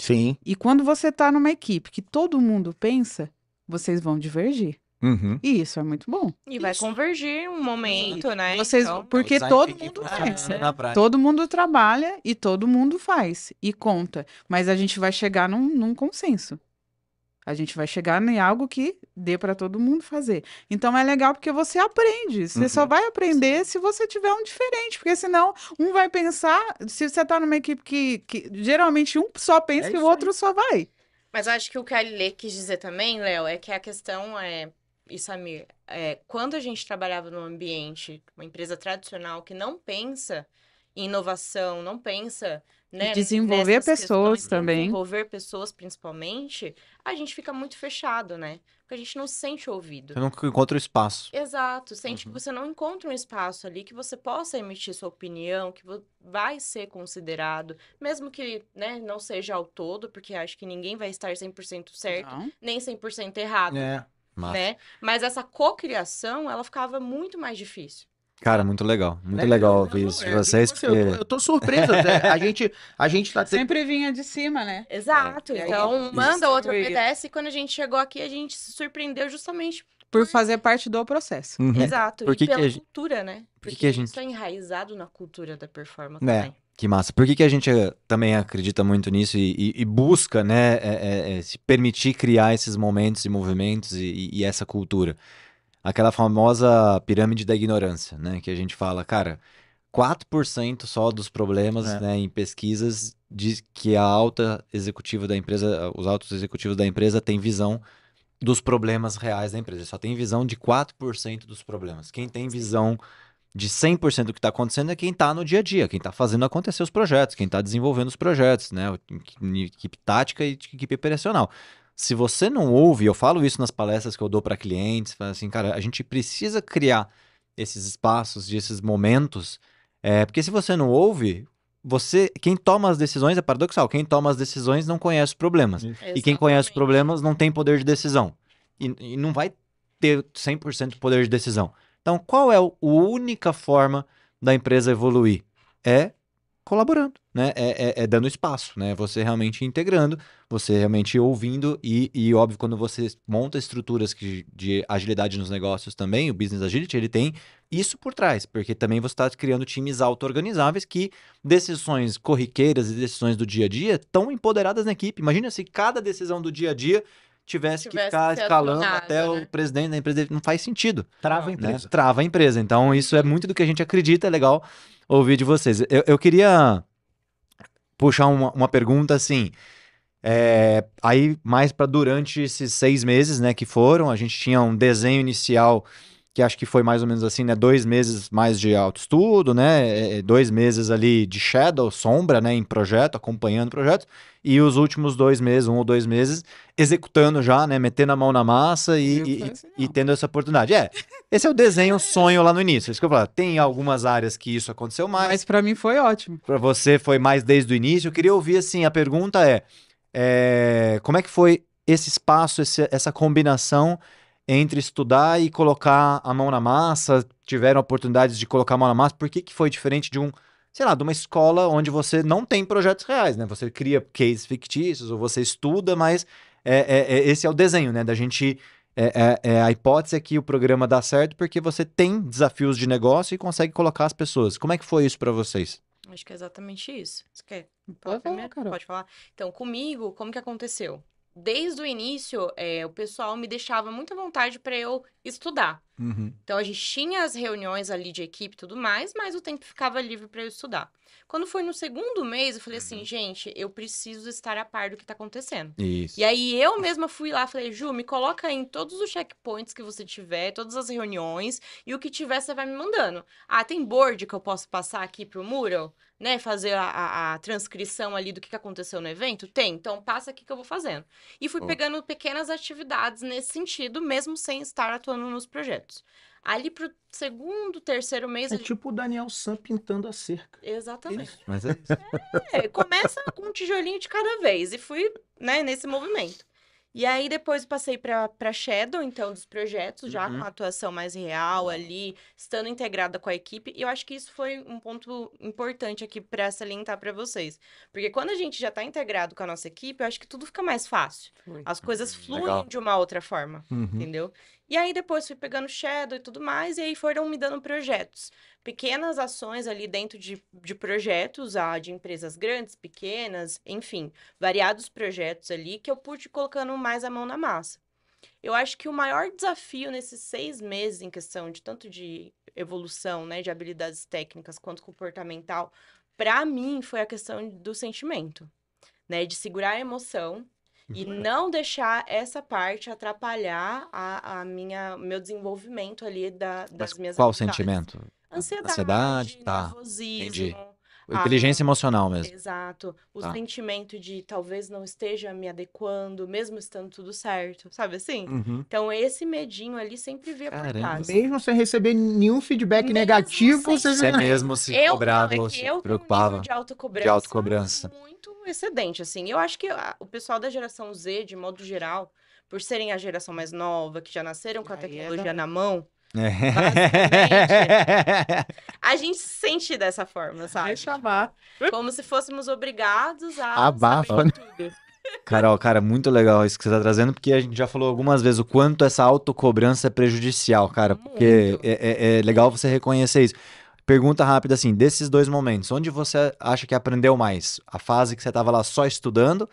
Sim. E quando você tá numa equipe que todo mundo pensa, vocês vão divergir. Uhum. E isso é muito bom. E vai isso. convergir um momento, e né? Vocês, então, porque todo mundo faz. Né? Todo mundo trabalha e todo mundo faz e conta. Mas a gente vai chegar num, num consenso. A gente vai chegar em algo que dê para todo mundo fazer. Então é legal porque você aprende. Você uhum. só vai aprender se você tiver um diferente, porque senão um vai pensar. Se você está numa equipe que, que, geralmente um só pensa é e o outro aí. só vai. Mas eu acho que o que a Lê quis dizer também, Léo, é que a questão é e Samir, é, quando a gente trabalhava num ambiente, uma empresa tradicional que não pensa em inovação, não pensa né, desenvolver pessoas questões, também. Desenvolver pessoas, principalmente, a gente fica muito fechado, né? Porque a gente não se sente ouvido. Você não encontra o espaço. Exato. Sente uhum. que você não encontra um espaço ali que você possa emitir sua opinião, que vai ser considerado, mesmo que né, não seja ao todo, porque acho que ninguém vai estar 100% certo, não. nem 100% errado. É. Mas... Né? Mas essa cocriação, ela ficava muito mais difícil. Cara, muito legal. Muito né? legal ouvir isso de vocês. Assim, porque... Eu, tô, eu tô surpreso. né? a, gente, a gente tá... Sempre vinha de cima, né? Exato. É. Então, manda outro PDS e quando a gente chegou aqui, a gente se surpreendeu justamente por fazer parte do processo. Uhum. Exato. Porque e pela né? que a... cultura, né? Porque, a gente... isso é enraizado na cultura da performance é. também. Que massa. Por que, que a gente eh, também acredita muito nisso e, e, e busca, né, é, é, se permitir criar esses momentos e movimentos e, e, essa cultura? Aquela famosa pirâmide da ignorância, né, que a gente fala, cara, 4% só dos problemas, é. né, em pesquisas diz que a alta executiva da empresa, os altos executivos da empresa têm visão dos problemas reais da empresa. Só tem visão de 4% dos problemas. Quem tem visão de 100% do que está acontecendo é quem está no dia a dia, quem está fazendo acontecer os projetos, quem está desenvolvendo os projetos, né? Equipe tática e equipe operacional. Se você não ouve, eu falo isso nas palestras que eu dou para clientes, assim, cara, a gente precisa criar esses espaços, esses momentos, é, porque se você não ouve, você, quem toma as decisões é paradoxal, quem toma as decisões não conhece os problemas. Exatamente. E quem conhece os problemas não tem poder de decisão. E, e não vai ter 100% poder de decisão. Então, qual é a única forma da empresa evoluir? É colaborando, né? É, é, é, dando espaço, né? É você realmente integrando, você realmente ouvindo e, e óbvio, quando você monta estruturas que, de agilidade nos negócios também, o Business Agility, ele tem isso por trás, porque também você está criando times auto-organizáveis que decisões corriqueiras e decisões do dia a dia estão empoderadas na equipe. Imagina se cada decisão do dia a dia tivesse, que ficar escalando até né? o presidente da empresa. Não faz sentido. Trava a né? empresa. Né? Trava a empresa. Então, isso é muito do que a gente acredita. É legal ouvir de vocês. Eu, eu queria puxar uma, uma pergunta assim. É, aí, mais para durante esses seis meses né, que foram, a gente tinha um desenho inicial que acho que foi mais ou menos assim, né? Dois meses mais de autoestudo, né? É, é, dois meses ali de shadow, sombra, né? Em projeto, acompanhando o projeto. E os últimos dois meses, um ou dois meses, executando já, né? Metendo a mão na massa e, e, e tendo essa oportunidade. É, esse é o desenho sonho lá no início. É isso que eu falo. Tem algumas áreas que isso aconteceu mais. Mas para mim foi ótimo. Para você foi mais desde o início. Eu queria ouvir, assim, a pergunta é, é como é que foi esse espaço, esse, essa combinação entre estudar e colocar a mão na massa, tiveram oportunidades de colocar a mão na massa, por que, que foi diferente de um, sei lá, de uma escola onde você não tem projetos reais, né? Você cria cases fictícios ou você estuda, mas é, é, é esse é o desenho, né? Da gente. É, é, é, a hipótese é que o programa dá certo porque você tem desafios de negócio e consegue colocar as pessoas. Como é que foi isso para vocês? Acho que é exatamente isso. Você quer? Pode falar, Pode falar. Então, comigo, como que aconteceu? desde o início, é, o pessoal me deixava muita vontade para eu estudar. Uhum. Então a gente tinha as reuniões ali de equipe e tudo mais, mas o tempo ficava livre para eu estudar. Quando foi no segundo mês, eu falei assim, uhum. gente, eu preciso estar a par do que está acontecendo. Isso. E aí eu mesma fui lá, falei, Ju, me coloca em todos os checkpoints que você tiver, todas as reuniões, e o que tiver você vai me mandando. Ah, tem board que eu posso passar aqui pro mural, né? Fazer a, a, a transcrição ali do que, que aconteceu no evento? Tem, então passa aqui que eu vou fazendo. E fui oh. pegando pequenas atividades nesse sentido, mesmo sem estar atuando nos projetos certos. Ali pro segundo, terceiro mês. É ele... tipo o Daniel Sam pintando a cerca. Exatamente. Isso. Mas é... é, começa com um tijolinho de cada vez. E fui né, nesse movimento. E aí depois passei para Shadow, então, dos projetos, já uhum. com a atuação mais real ali, estando integrada com a equipe. E eu acho que isso foi um ponto importante aqui para salientar para vocês. Porque quando a gente já está integrado com a nossa equipe, eu acho que tudo fica mais fácil. Muito As coisas hum, fluem legal. de uma outra forma, uhum. entendeu? E aí depois fui pegando Shadow e tudo mais, e aí foram me dando projetos pequenas ações ali dentro de, de projetos, ah, de empresas grandes, pequenas, enfim, variados projetos ali que eu pude colocando mais a mão na massa. Eu acho que o maior desafio nesses seis meses, em questão de tanto de evolução, né, de habilidades técnicas quanto comportamental, para mim foi a questão do sentimento, né, de segurar a emoção e uhum. não deixar essa parte atrapalhar a, a minha meu desenvolvimento ali da, das Mas minhas qual habilidades. sentimento Ansiedade, Ansiedade tá. nervosismo. Entendi. inteligência emocional mesmo. Exato. O tá. sentimento de talvez não esteja me adequando, mesmo estando tudo certo, sabe assim? Uhum. Então, esse medinho ali sempre vê por trás. Mesmo sem receber nenhum feedback mesmo negativo, sem... você... você tá mesmo se eu, cobrava, não, é se eu preocupava. Um de autocobrança. De autocobrança. Muito excedente, assim. Eu acho que o pessoal da geração Z, de modo geral, por serem a geração mais nova, que já nasceram com a é tecnologia era... na mão a gente se sente dessa forma, sabe? chamar. Tipo, como se fôssemos obrigados a. Abafa. Né? Tudo. Carol, cara, muito legal isso que você está trazendo, porque a gente já falou algumas vezes o quanto essa autocobrança é prejudicial, cara, muito. porque é, é, é legal você reconhecer isso. Pergunta rápida assim, desses dois momentos, onde você acha que aprendeu mais? A fase que você estava lá só estudando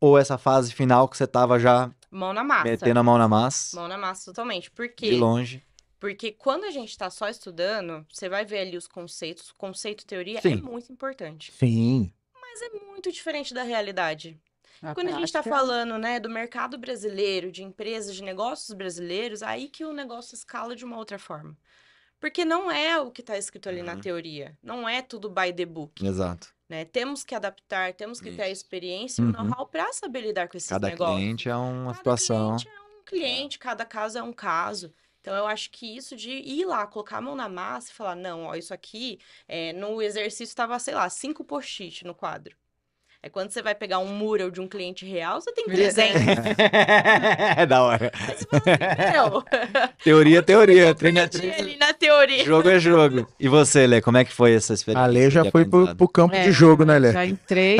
ou essa fase final que você estava já mão na massa. metendo a mão na massa? Mão na massa totalmente, porque de longe. Porque quando a gente está só estudando, você vai ver ali os conceitos. Conceito teoria é Sim. é muito importante. Sim. Mas é muito diferente da realidade. Na ah, quando prática... a gente está é. falando né, do mercado brasileiro, de empresas, de negócios brasileiros, aí que o negócio escala de uma outra forma. Porque não é o que está escrito ali uhum. na teoria. Não é tudo by the book. Exato. Né? Temos que adaptar, temos que Isso. ter a experiência e uhum. o know-how para saber lidar com esses cada negócios. Cada cliente é uma cada situação. Cliente é um cliente, cada caso é um caso. Então, eu acho que isso de ir lá, colocar a mão na massa e falar, não, ó, isso aqui, é, no exercício estava, sei lá, cinco post-it no quadro. É quando você vai pegar um mural de um cliente real, você tem 300. É. é da hora. Mas, assim, Teoria, teoria. Treina, teoria. Jogo é jogo. E você, Lê, como é que foi essa experiência? A Lê já foi pro, pro, campo é, de jogo, né, Lê? Já entrei.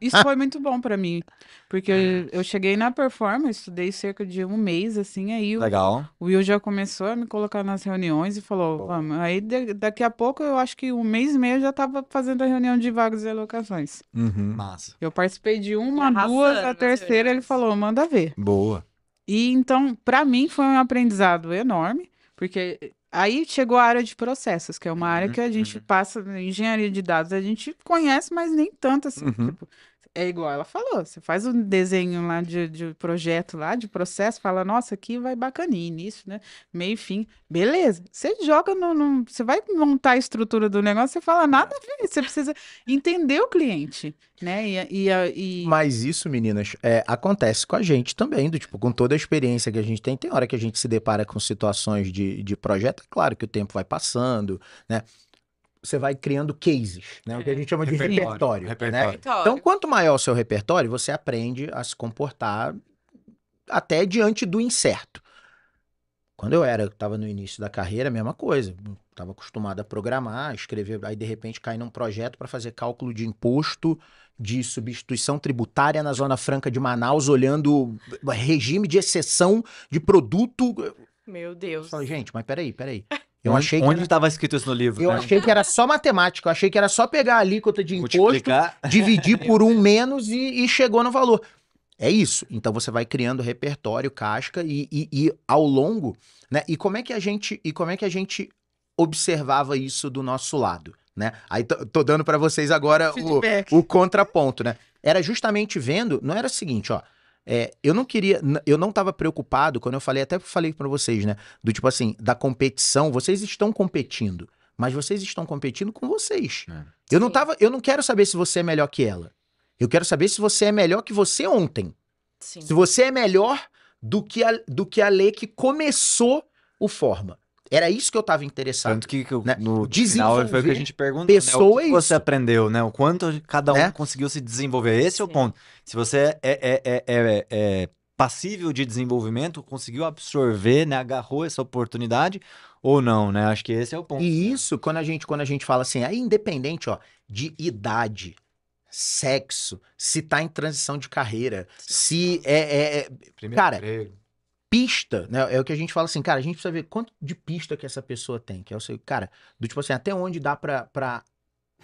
Isso foi muito bom para mim. Porque eu, eu, cheguei na performance, estudei cerca de um mês, assim, aí o, Legal. o Will já começou a me colocar nas reuniões e falou, vamos. Aí de, daqui a pouco, eu acho que um mês e meio eu já tava fazendo a reunião de vagas e alocações. Uhum. Massa. Eu participei de uma, Arrasando, duas, a terceira ele falou, manda ver. Boa. E então, para mim foi um aprendizado enorme, porque Aí chegou a área de processos, que é uma área uhum, que a gente uhum. passa né, engenharia de dados, a gente conhece, mas nem tanto assim. Uhum. Tipo, é igual ela falou, você faz um desenho lá de, de projeto lá, de processo, fala, nossa, aqui vai bacaninho isso, né? Meio fim. Beleza. Você joga no, no, Você vai montar a estrutura do negócio, você fala nada a ver. Você precisa entender o cliente, né? E, e, e... Mas isso, meninas, é, acontece com a gente também, do tipo, com toda a experiência que a gente tem, tem hora que a gente se depara com situações de, de projeto, é claro que o tempo vai passando, né? você vai criando cases, né? O que a é. gente chama de repertório. repertório, né? repertório. Né? Então, quanto maior o seu repertório, você aprende a se comportar até diante do incerto. Quando eu era, estava no início da carreira, a mesma coisa. Estava acostumado a programar, escrever, aí de repente cair num projeto para fazer cálculo de imposto de substituição tributária na Zona Franca de Manaus, olhando regime de exceção de produto. Meu Deus. Eu falei, gente, mas peraí, peraí. Eu onde, achei onde estava era... escrito isso no livro? Eu né? achei que era só matemática, eu achei que era só pegar a alíquota de imposto, dividir por um menos e, e, chegou no valor. É isso. Então você vai criando repertório, casca e, e, e ao longo, né? E como é que a gente e como é que a gente observava isso do nosso lado, né? Aí tô, tô dando para vocês agora o, o, contraponto, né? Era justamente vendo, não era o seguinte, ó. É, eu não queria, eu não estava preocupado quando eu falei, até falei para vocês, né? Do tipo assim, da competição, vocês estão competindo, mas vocês estão competindo com vocês. É. Eu não tava, eu não quero saber se você é melhor que ela. Eu quero saber se você é melhor que você ontem. Sim. Se você é melhor do que a, do que a lei que começou o forma. Era isso que eu estava interessado. Tanto que, que né? no final foi o que a gente perguntou. Né? O que você aprendeu, né? O quanto cada um né? conseguiu se desenvolver. Esse Sim. é o ponto. Se você é, é, é, é, passível de desenvolvimento, conseguiu absorver, né? agarrou essa oportunidade ou não, né? Acho que esse é o ponto. E isso, quando a gente, quando a gente fala assim, é independente ó, de idade, sexo, se tá em transição de carreira, Sim. se é. é, é... Cara, emprego pista, né? É o que a gente fala assim, cara, a gente precisa ver quanto de pista que essa pessoa tem. Que é o seu, cara, do tipo assim, até onde dá pra, pra,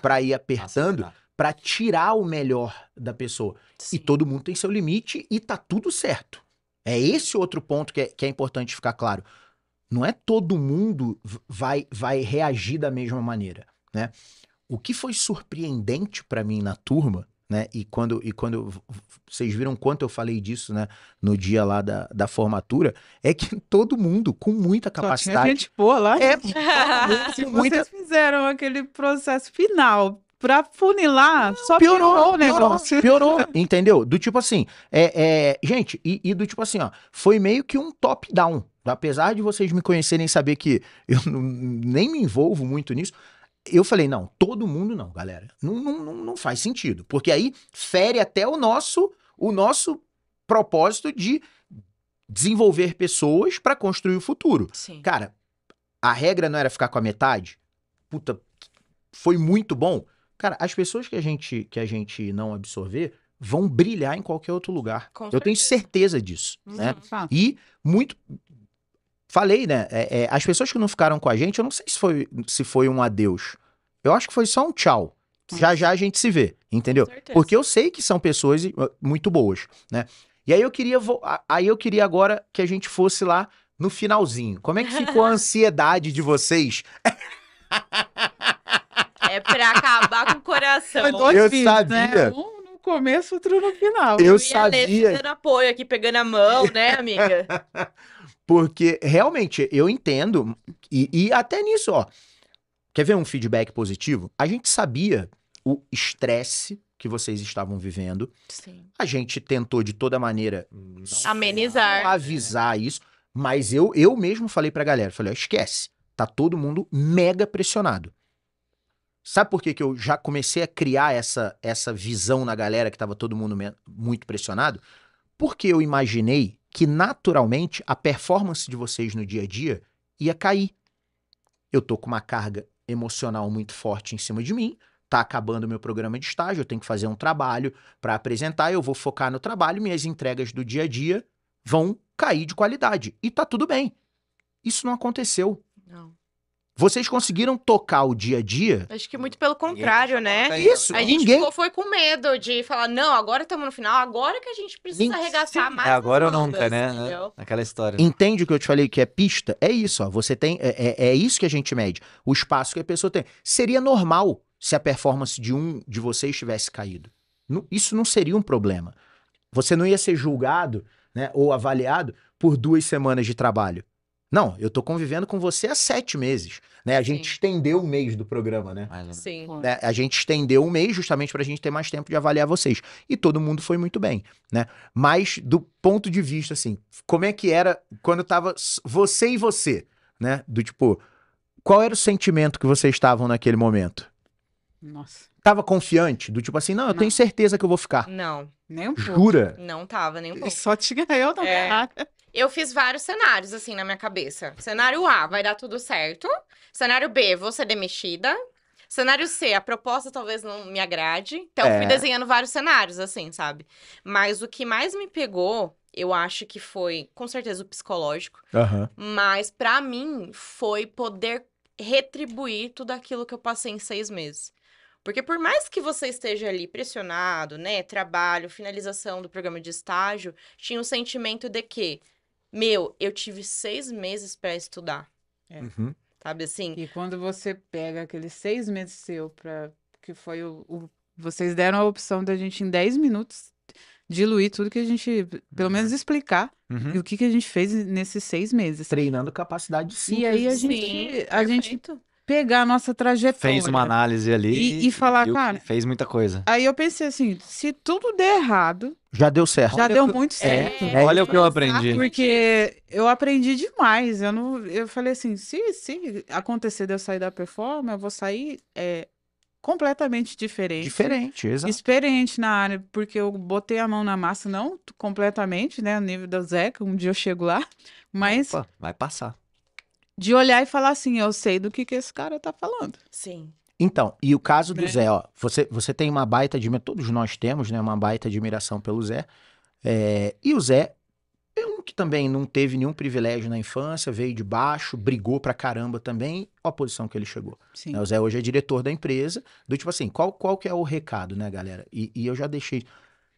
pra ir apertando para tirar o melhor da pessoa. Sim. E todo mundo tem seu limite e tá tudo certo. É esse outro ponto que é, que é importante ficar claro. Não é todo mundo vai, vai reagir da mesma maneira, né? O que foi surpreendente para mim na turma né? E quando, e quando vocês viram quanto eu falei disso, né? No dia lá da, da formatura, é que todo mundo com muita capacidade. Só tinha gente boa lá. É, assim, muita... Vocês fizeram aquele processo final para funilar, só piorou, piorou o negócio. Piorou, piorou, entendeu? Do tipo assim, é, é gente, e, e do tipo assim, ó, foi meio que um top down. Apesar de vocês me conhecerem e saber que eu nem me envolvo muito nisso, eu falei, não, todo mundo não, galera. Não, não, não faz sentido. Porque aí fere até o nosso, o nosso propósito de desenvolver pessoas para construir o futuro. Sim. Cara, a regra não era ficar com a metade. Puta, foi muito bom. Cara, as pessoas que a gente que a gente não absorver vão brilhar em qualquer outro lugar. Com eu certeza. tenho certeza disso, né? uhum. né? E muito falei, né? É, é, as pessoas que não ficaram com a gente, eu não sei se foi, se foi um adeus. Eu acho que foi só um tchau. Hum. Já já a gente se vê, entendeu? Porque eu sei que são pessoas eh, muito boas, né? E aí eu queria aí eu queria agora que a gente fosse lá no finalzinho. Como é que ficou a ansiedade de vocês? é para acabar com o coração. Foi dois eu filhos, sabia. Né? Um começo, outro no final. Eu, eu sabia. Ler, dando apoio aqui, pegando a mão, né, amiga? Porque realmente eu entendo, e, e até nisso, ó. Quer ver um feedback positivo? A gente sabia o estresse que vocês estavam vivendo. Sim. A gente tentou de toda maneira amenizar, avisar isso, mas eu eu mesmo falei pra galera, falei, ó, esquece, tá todo mundo mega pressionado. Sabe por que, que eu já comecei a criar essa essa visão na galera que tava todo mundo muito pressionado? Porque eu imaginei que naturalmente a performance de vocês no dia a dia ia cair. Eu tô com uma carga emocional muito forte em cima de mim, tá acabando o meu programa de estágio, eu tenho que fazer um trabalho para apresentar, eu vou focar no trabalho, minhas entregas do dia a dia vão cair de qualidade e tá tudo bem. Isso não aconteceu. Não. Vocês conseguiram tocar o dia a dia? Acho que muito pelo contrário, ninguém né? Isso, tá a gente ficou, foi com medo de falar, não, agora estamos no final, agora que a gente precisa Sim. arregaçar mais. É agora ou nunca, né? Entendeu? Aquela história. Entende o que eu te falei que é pista? É isso, ó. Você tem. É, é, é isso que a gente mede. O espaço que a pessoa tem. Seria normal se a performance de um de vocês tivesse caído. Isso não seria um problema. Você não ia ser julgado né, ou avaliado por duas semanas de trabalho. Não, eu tô convivendo com você há sete meses. Né? A gente Sim. estendeu o mês do programa, né? É Sim. Né? A gente estendeu o mês justamente para a gente ter mais tempo de avaliar vocês. E todo mundo foi muito bem, né? Mas do ponto de vista, assim, como é que era quando tava você e você, né? Do tipo, qual era o sentimento que vocês estavam naquele momento? Nossa. Tava confiante? Do tipo assim, não, eu não. tenho certeza que eu vou ficar. Não. Nem um pouco. Jura? Não tava, nem um pouco. Só tinha eu na é eu fiz vários cenários, assim, na minha cabeça. Cenário A, vai dar tudo certo. Cenário B, vou ser demitida. Cenário C, a proposta talvez não me agrade. Então, é. fui desenhando vários cenários, assim, sabe? Mas o que mais me pegou, eu acho que foi, com certeza, o psicológico. Uhum. Mas, para mim, foi poder retribuir tudo aquilo que eu passei em seis meses. Porque por mais que você esteja ali pressionado, né, trabalho, finalização do programa de estágio, tinha o sentimento de que meu, eu tive seis meses para estudar. É. Uhum. Sabe assim? E quando você pega aqueles seis meses seu para que foi o, o, vocês deram a opção da gente em dez minutos diluir tudo que a gente, pelo uhum. menos explicar uhum. o que, que a gente fez nesses seis meses. Treinando capacidade sim. E aí a gente, sim, a gente pegar a nossa trajetória. Fez uma análise ali. E, e falar, cara. Fez muita coisa. Aí eu pensei assim: se tudo der errado, já deu certo. Já Olha deu que... muito é, certo. É, é, Olha o que eu aprendi. Porque eu aprendi demais. Eu, não, eu falei assim: se, se acontecer de eu sair da performance, eu vou sair é, completamente diferente. Diferente, exato. Experiente na área, porque eu botei a mão na massa, não completamente, né? no nível da Zeca, um dia eu chego lá, mas. Opa, vai passar. De olhar e falar assim: eu sei do que, que esse cara tá falando. Sim. Então, e o caso do é. Zé, ó, você, você tem uma baita de todos nós temos, né, uma baita admiração pelo Zé. É, e o Zé, é um que também não teve nenhum privilégio na infância, veio de baixo, brigou pra caramba também, ó a posição que ele chegou. Sim. Né, o Zé hoje é diretor da empresa, do tipo assim, qual, qual que é o recado, né, galera? E, e eu já deixei.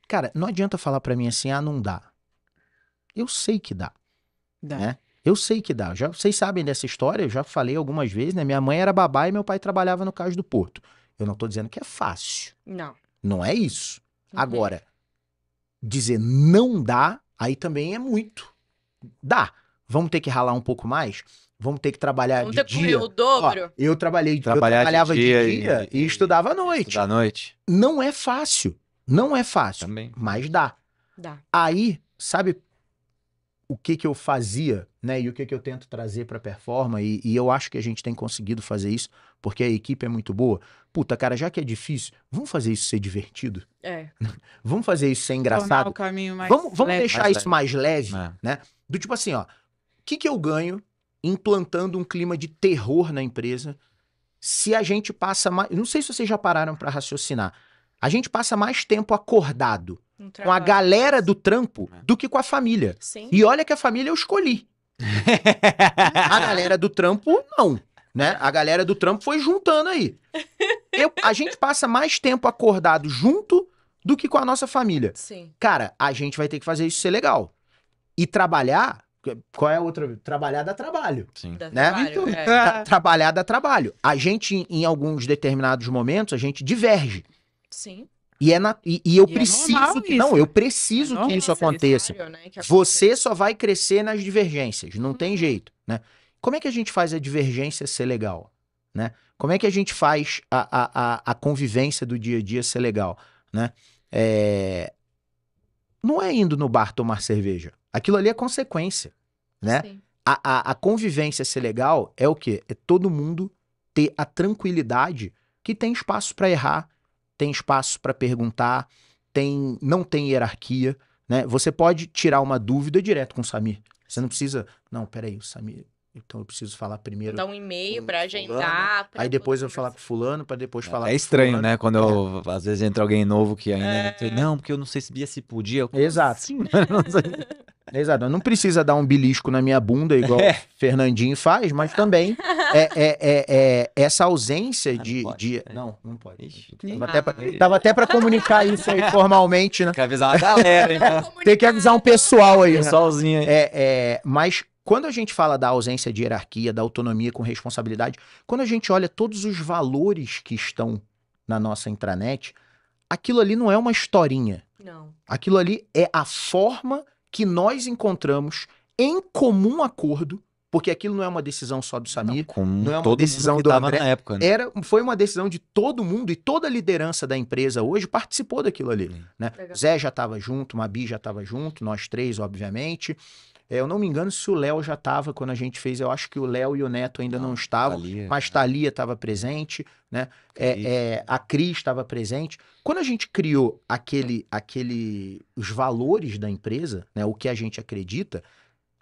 Cara, não adianta falar pra mim assim, ah, não dá. Eu sei que dá. Dá. Né? Eu sei que dá. Já, vocês sabem dessa história, eu já falei algumas vezes, né? Minha mãe era babá e meu pai trabalhava no Cais do Porto. Eu não estou dizendo que é fácil. Não. Não é isso. Uhum. Agora, dizer não dá, aí também é muito. Dá. Vamos ter que ralar um pouco mais? Vamos ter que trabalhar Vamos de ter dia. Que o dobro. Ó, eu trabalhei, eu trabalhava de dia, de dia e, e, estudava à noite. Da à noite. Não é fácil. Não é fácil. Também. Mas dá. Dá. Aí, sabe o que que eu fazia, né, e o que que eu tento trazer para performance, e, eu acho que a gente tem conseguido fazer isso, porque a equipe é muito boa. Puta, cara, já que é difícil, vamos fazer isso ser divertido? É. vamos fazer isso ser engraçado? o caminho mais vamos vamos leve. deixar mais isso leve. mais leve, é. né? Do tipo assim, ó, o que que eu ganho implantando um clima de terror na empresa se a gente passa mais... Não sei se vocês já pararam para raciocinar, a gente passa mais tempo acordado um com a galera do trampo é. do que com a família. Sim. E olha que a família eu escolhi. a galera do trampo, não. Né? A galera do trampo foi juntando aí. Eu, a gente passa mais tempo acordado junto do que com a nossa família. Sim. Cara, a gente vai ter que fazer isso ser legal. E trabalhar. Qual é a outra? Trabalhar dá trabalho. Sim. Dá né? trabalho, então, é. trabalhar dá trabalho. A gente, em alguns determinados momentos, a gente diverge. Sim. E, é na... e, e eu e é preciso. É que... Não, eu preciso é que isso aconteça. Né? Que Você só vai crescer nas divergências, não hum. tem uhum. jeito. Né? Como é que a gente faz a divergência ser legal? Né? Como é que a gente faz a, a, a, convivência do dia a dia ser legal? Né? É... Não é indo no bar tomar cerveja. Aquilo ali é consequência. Né? A, a, a convivência ser legal é o quê? É todo mundo ter a tranquilidade que tem espaço para errar, tem espaço para perguntar, tem não tem hierarquia, né? Você pode tirar uma dúvida direto com o Samir. Você não precisa, não, peraí, o Samir, então eu preciso falar primeiro. dá então, um e-mail para agendar. Pra aí depois eu falar com fulano, para depois é, falar. É estranho, né? Quando eu, é. às vezes entra alguém novo que ainda é. não, porque eu não sei se, se podia. Eu, Exato. Exato. Não precisa dar um belisco na minha bunda, igual é. Fernandinho faz, mas também é, é, é, é essa ausência ah, de, não pode, de... É. Não, não pode. Ixi, tava, até pra, tava até pra comunicar isso aí formalmente, né? Tem que avisar a galera, então. Tem que avisar um pessoal aí. Né? Pessoalzinho aí. É, é, mas quando a gente fala da ausência de hierarquia, da autonomia com responsabilidade, quando a gente olha todos os valores que estão na nossa intranet, aquilo ali não é uma historinha. Não. Aquilo ali é a forma que nós encontramos em comum acordo, porque aquilo não é uma decisão só do Samir, não, não é uma decisão do André. Na época, né? Era, foi uma decisão de todo mundo e toda a liderança da empresa hoje participou daquilo ali. Né? Zé já estava junto, Mabi já estava junto, nós três, obviamente. É, eu não me engano se o Léo já estava quando a gente fez, eu acho que o Léo e o Neto ainda não, não estavam, Thalia, mas é. Thalia estava presente, né? É, é, a Cris estava presente. Quando a gente criou aquele, aquele, os valores da empresa, né? O que a gente acredita,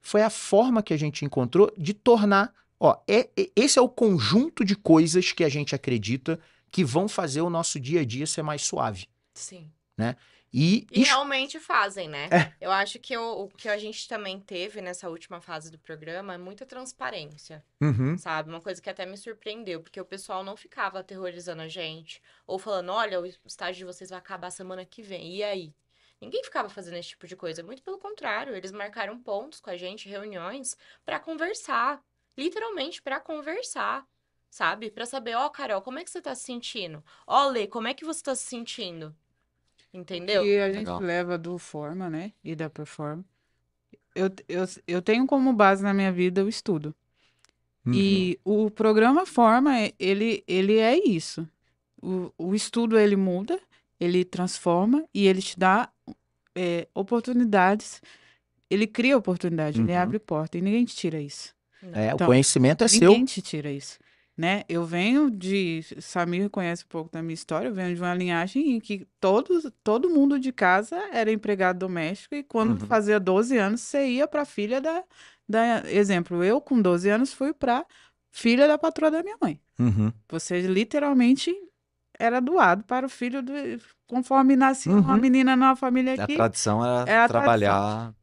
foi a forma que a gente encontrou de tornar, ó, é, é esse é o conjunto de coisas que a gente acredita que vão fazer o nosso dia a dia ser mais suave. Sim. Né? E, e, realmente fazem, né? É. Eu acho que o, o, que a gente também teve nessa última fase do programa é muita transparência, uhum. sabe? Uma coisa que até me surpreendeu, porque o pessoal não ficava aterrorizando a gente ou falando: olha, o estágio de vocês vai acabar semana que vem, e aí? Ninguém ficava fazendo esse tipo de coisa, muito pelo contrário, eles marcaram pontos com a gente, reuniões, para conversar literalmente para conversar sabe? Para saber, ó, oh, Carol, como é que você tá se sentindo? Ó, oh, Lê, como é que você tá se sentindo? Entendeu? E a gente Legal. leva do forma, né? E da performance. Eu, eu, eu tenho como base na minha vida o estudo. Uhum. E o programa Forma, é, ele, ele é isso. O, o estudo, ele muda, ele transforma e ele te dá é, oportunidades. Ele cria oportunidade, uhum. ele abre porta e ninguém te tira isso. É, então, o conhecimento é ninguém seu. Ninguém te tira isso né? Eu venho de, Samir conhece um pouco da minha história, eu venho de uma linhagem em que todos, todo mundo de casa era empregado doméstico e quando uhum. fazia 12 anos você ia para filha da, da, exemplo, eu com 12 anos fui para filha da patroa da minha mãe. Uhum. Você literalmente era doado para o filho do, conforme nascia uhum. uma menina na família é aqui. É a tradição era, era trabalhar. Tradição.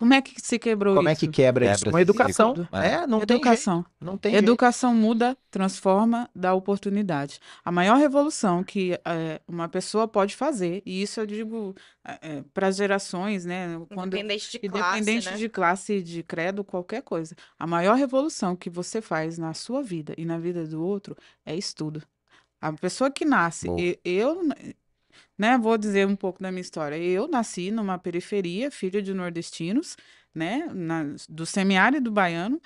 Como é que se quebrou Como isso? Como é que quebra, quebra isso? Com educação, Não educação. Tem não tem Educação jeito. muda, transforma, dá oportunidade. A maior revolução que é, uma pessoa pode fazer, e isso eu digo é, é, para as gerações, né? Quando, independente de classe, Independente né? de classe, de credo, qualquer coisa. A maior revolução que você faz na sua vida e na vida do outro é estudo. A pessoa que nasce, e eu, né? Vou dizer um pouco da minha história. Eu nasci numa periferia, filha de nordestinos, né? Na, do semiárido baiano,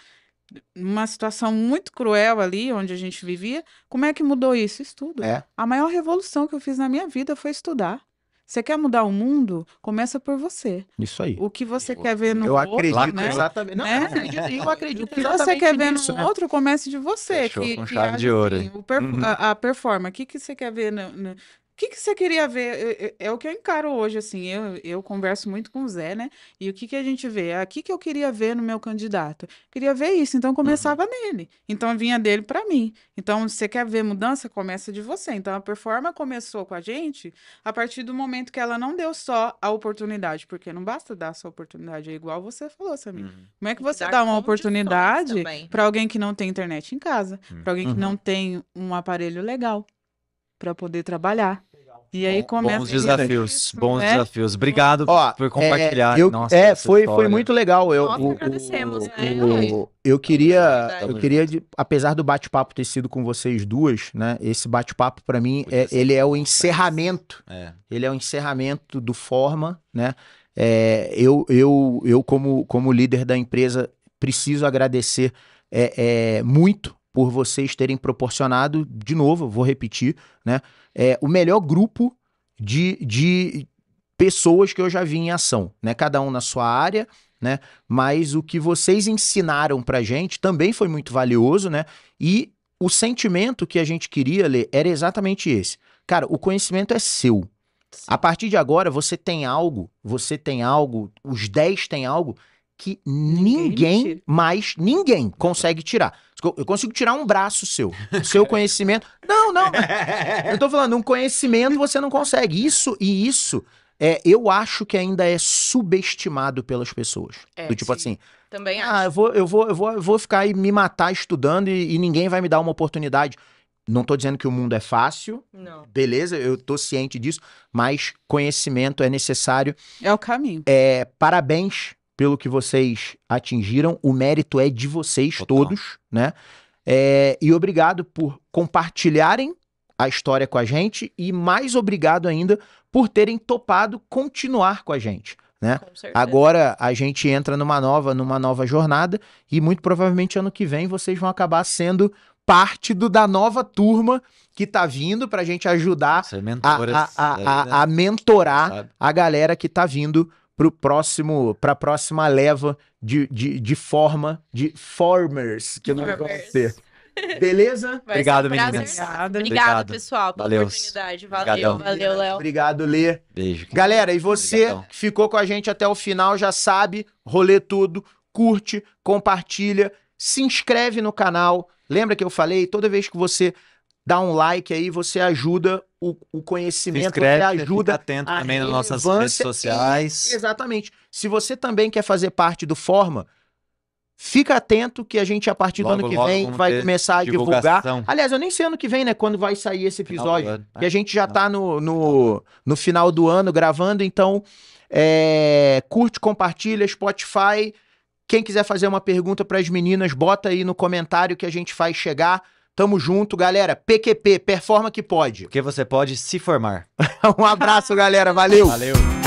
uma situação muito cruel ali onde a gente vivia. Como é que mudou isso? Estudo. É. A maior revolução que eu fiz na minha vida foi estudar. Você quer mudar o mundo? Começa por você. Isso aí. O que você eu, quer ver no eu outro, acredito, né? exatamente. Não, eu acredito, eu é. acredito O que você quer ver nisso, no né? outro, comece de você. Fechou que, com chave que, de ouro. Assim, per, uhum. a, a performance. O que, que você quer ver no, no, o que, que você queria ver? É, o que eu encaro hoje, assim. Eu, eu converso muito com o Zé, né? E o que, que a gente vê? o ah, que, que eu queria ver no meu candidato? Queria ver isso, então uhum. começava nele. Então vinha dele para mim. Então, você quer ver mudança, começa de você. Então, a performance começou com a gente a partir do momento que ela não deu só a oportunidade, porque não basta dar só a oportunidade, é igual você falou, Samir. Uhum. Como é que você Dar dá uma oportunidade para alguém que não tem internet em casa, para alguém que uhum. não tem um aparelho legal? para poder trabalhar. E aí começa. Bons desafios, isso, bons né? desafios. Obrigado Ó, por é, compartilhar. É, eu, Nossa, é foi, foi muito legal. Eu, Nossa, o, agradecemos, o, né? o, eu queria, é eu queria, apesar do bate-papo ter sido com vocês duas, né? Esse bate-papo para mim é, ele é o encerramento. É. Ele é o encerramento do forma, né? É, eu, eu, eu como, como líder da empresa preciso agradecer é, é muito por vocês terem proporcionado, de novo, vou repetir, né? É, o melhor grupo de, de pessoas que eu já vi em ação, né? Cada um na sua área, né? Mas o que vocês ensinaram pra gente também foi muito valioso, né? E o sentimento que a gente queria ler era exatamente esse. Cara, o conhecimento é seu. A partir de agora, você tem algo, você tem algo, os 10 têm algo que ninguém, ninguém mais, ninguém consegue tirar. Eu consigo tirar um braço seu. O seu conhecimento. Não, não. Eu tô falando, um conhecimento você não consegue. Isso e isso, é, eu acho que ainda é subestimado pelas pessoas. É, Do tipo sim. assim. Também ah, acho. Ah, eu vou, eu vou, eu vou, eu vou ficar aí me matar estudando e, e ninguém vai me dar uma oportunidade. Não estou dizendo que o mundo é fácil. Não. Beleza, eu tô ciente disso, mas conhecimento é necessário. É o caminho. É, parabéns pelo que vocês atingiram. O mérito é de vocês Total. todos, né? É, e obrigado por compartilharem a história com a gente e mais obrigado ainda por terem topado continuar com a gente. Né? Agora a gente entra numa nova, numa nova jornada e muito provavelmente ano que vem vocês vão acabar sendo parte do, da nova turma que tá vindo pra gente ajudar a, a, a, a, mentorar a galera que tá vindo para próximo, para a próxima leva de, de, de, forma de formers que eu não formers. gosto ser. Beleza? Vai Obrigado, meninas. Obrigado, pessoal, pela valeu. oportunidade. Valeu, Obrigadão. valeu, Léo. Obrigado, Lê. Beijo. Cara. Galera, e você Obrigadão. que ficou com a gente até o final já sabe, rolê tudo, curte, compartilha, se inscreve no canal. Lembra que eu falei? Toda vez que você dá um like aí, você ajuda o, o conhecimento inscreve, te ajuda. Fica atento a também nas nossas redes sociais. E, exatamente. Se você também quer fazer parte do Forma, Fica atento que a gente, a partir logo, do ano que vem, vai começar a divulgação. divulgar. Aliás, eu nem sei ano que vem, né? Quando vai sair esse episódio. Ano, tá? a gente já tá no, no, no final do ano gravando, então é, curte, compartilha, Spotify. Quem quiser fazer uma pergunta para as meninas, bota aí no comentário que a gente faz chegar. Tamo junto, galera. PQP, performa que pode. Porque você pode se formar. um abraço, galera. Valeu. Valeu.